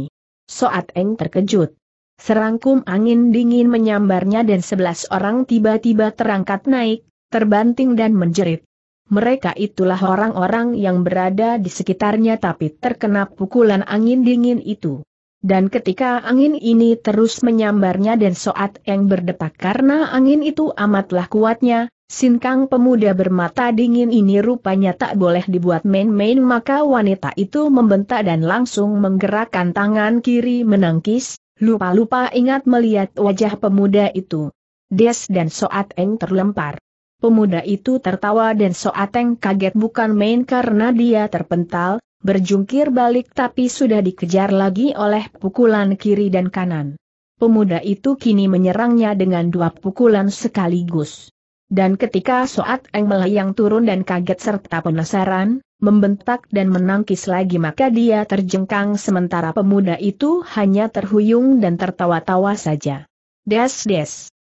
Soat Eng terkejut. Serangkum angin dingin menyambarnya dan sebelas orang tiba-tiba terangkat naik, terbanting dan menjerit mereka itulah orang-orang yang berada di sekitarnya tapi terkena pukulan angin dingin itu. Dan ketika angin ini terus menyambarnya dan Soat yang berdetak karena angin itu amatlah kuatnya, Sinkang pemuda bermata dingin ini rupanya tak boleh dibuat main-main maka wanita itu membentak dan langsung menggerakkan tangan kiri menangkis, lupa-lupa ingat melihat wajah pemuda itu. Des dan Soat Eng terlempar. Pemuda itu tertawa dan Soateng kaget bukan main karena dia terpental, berjungkir balik tapi sudah dikejar lagi oleh pukulan kiri dan kanan. Pemuda itu kini menyerangnya dengan dua pukulan sekaligus. Dan ketika Soateng Eng melayang turun dan kaget serta penasaran, membentak dan menangkis lagi maka dia terjengkang sementara pemuda itu hanya terhuyung dan tertawa-tawa saja. Des des.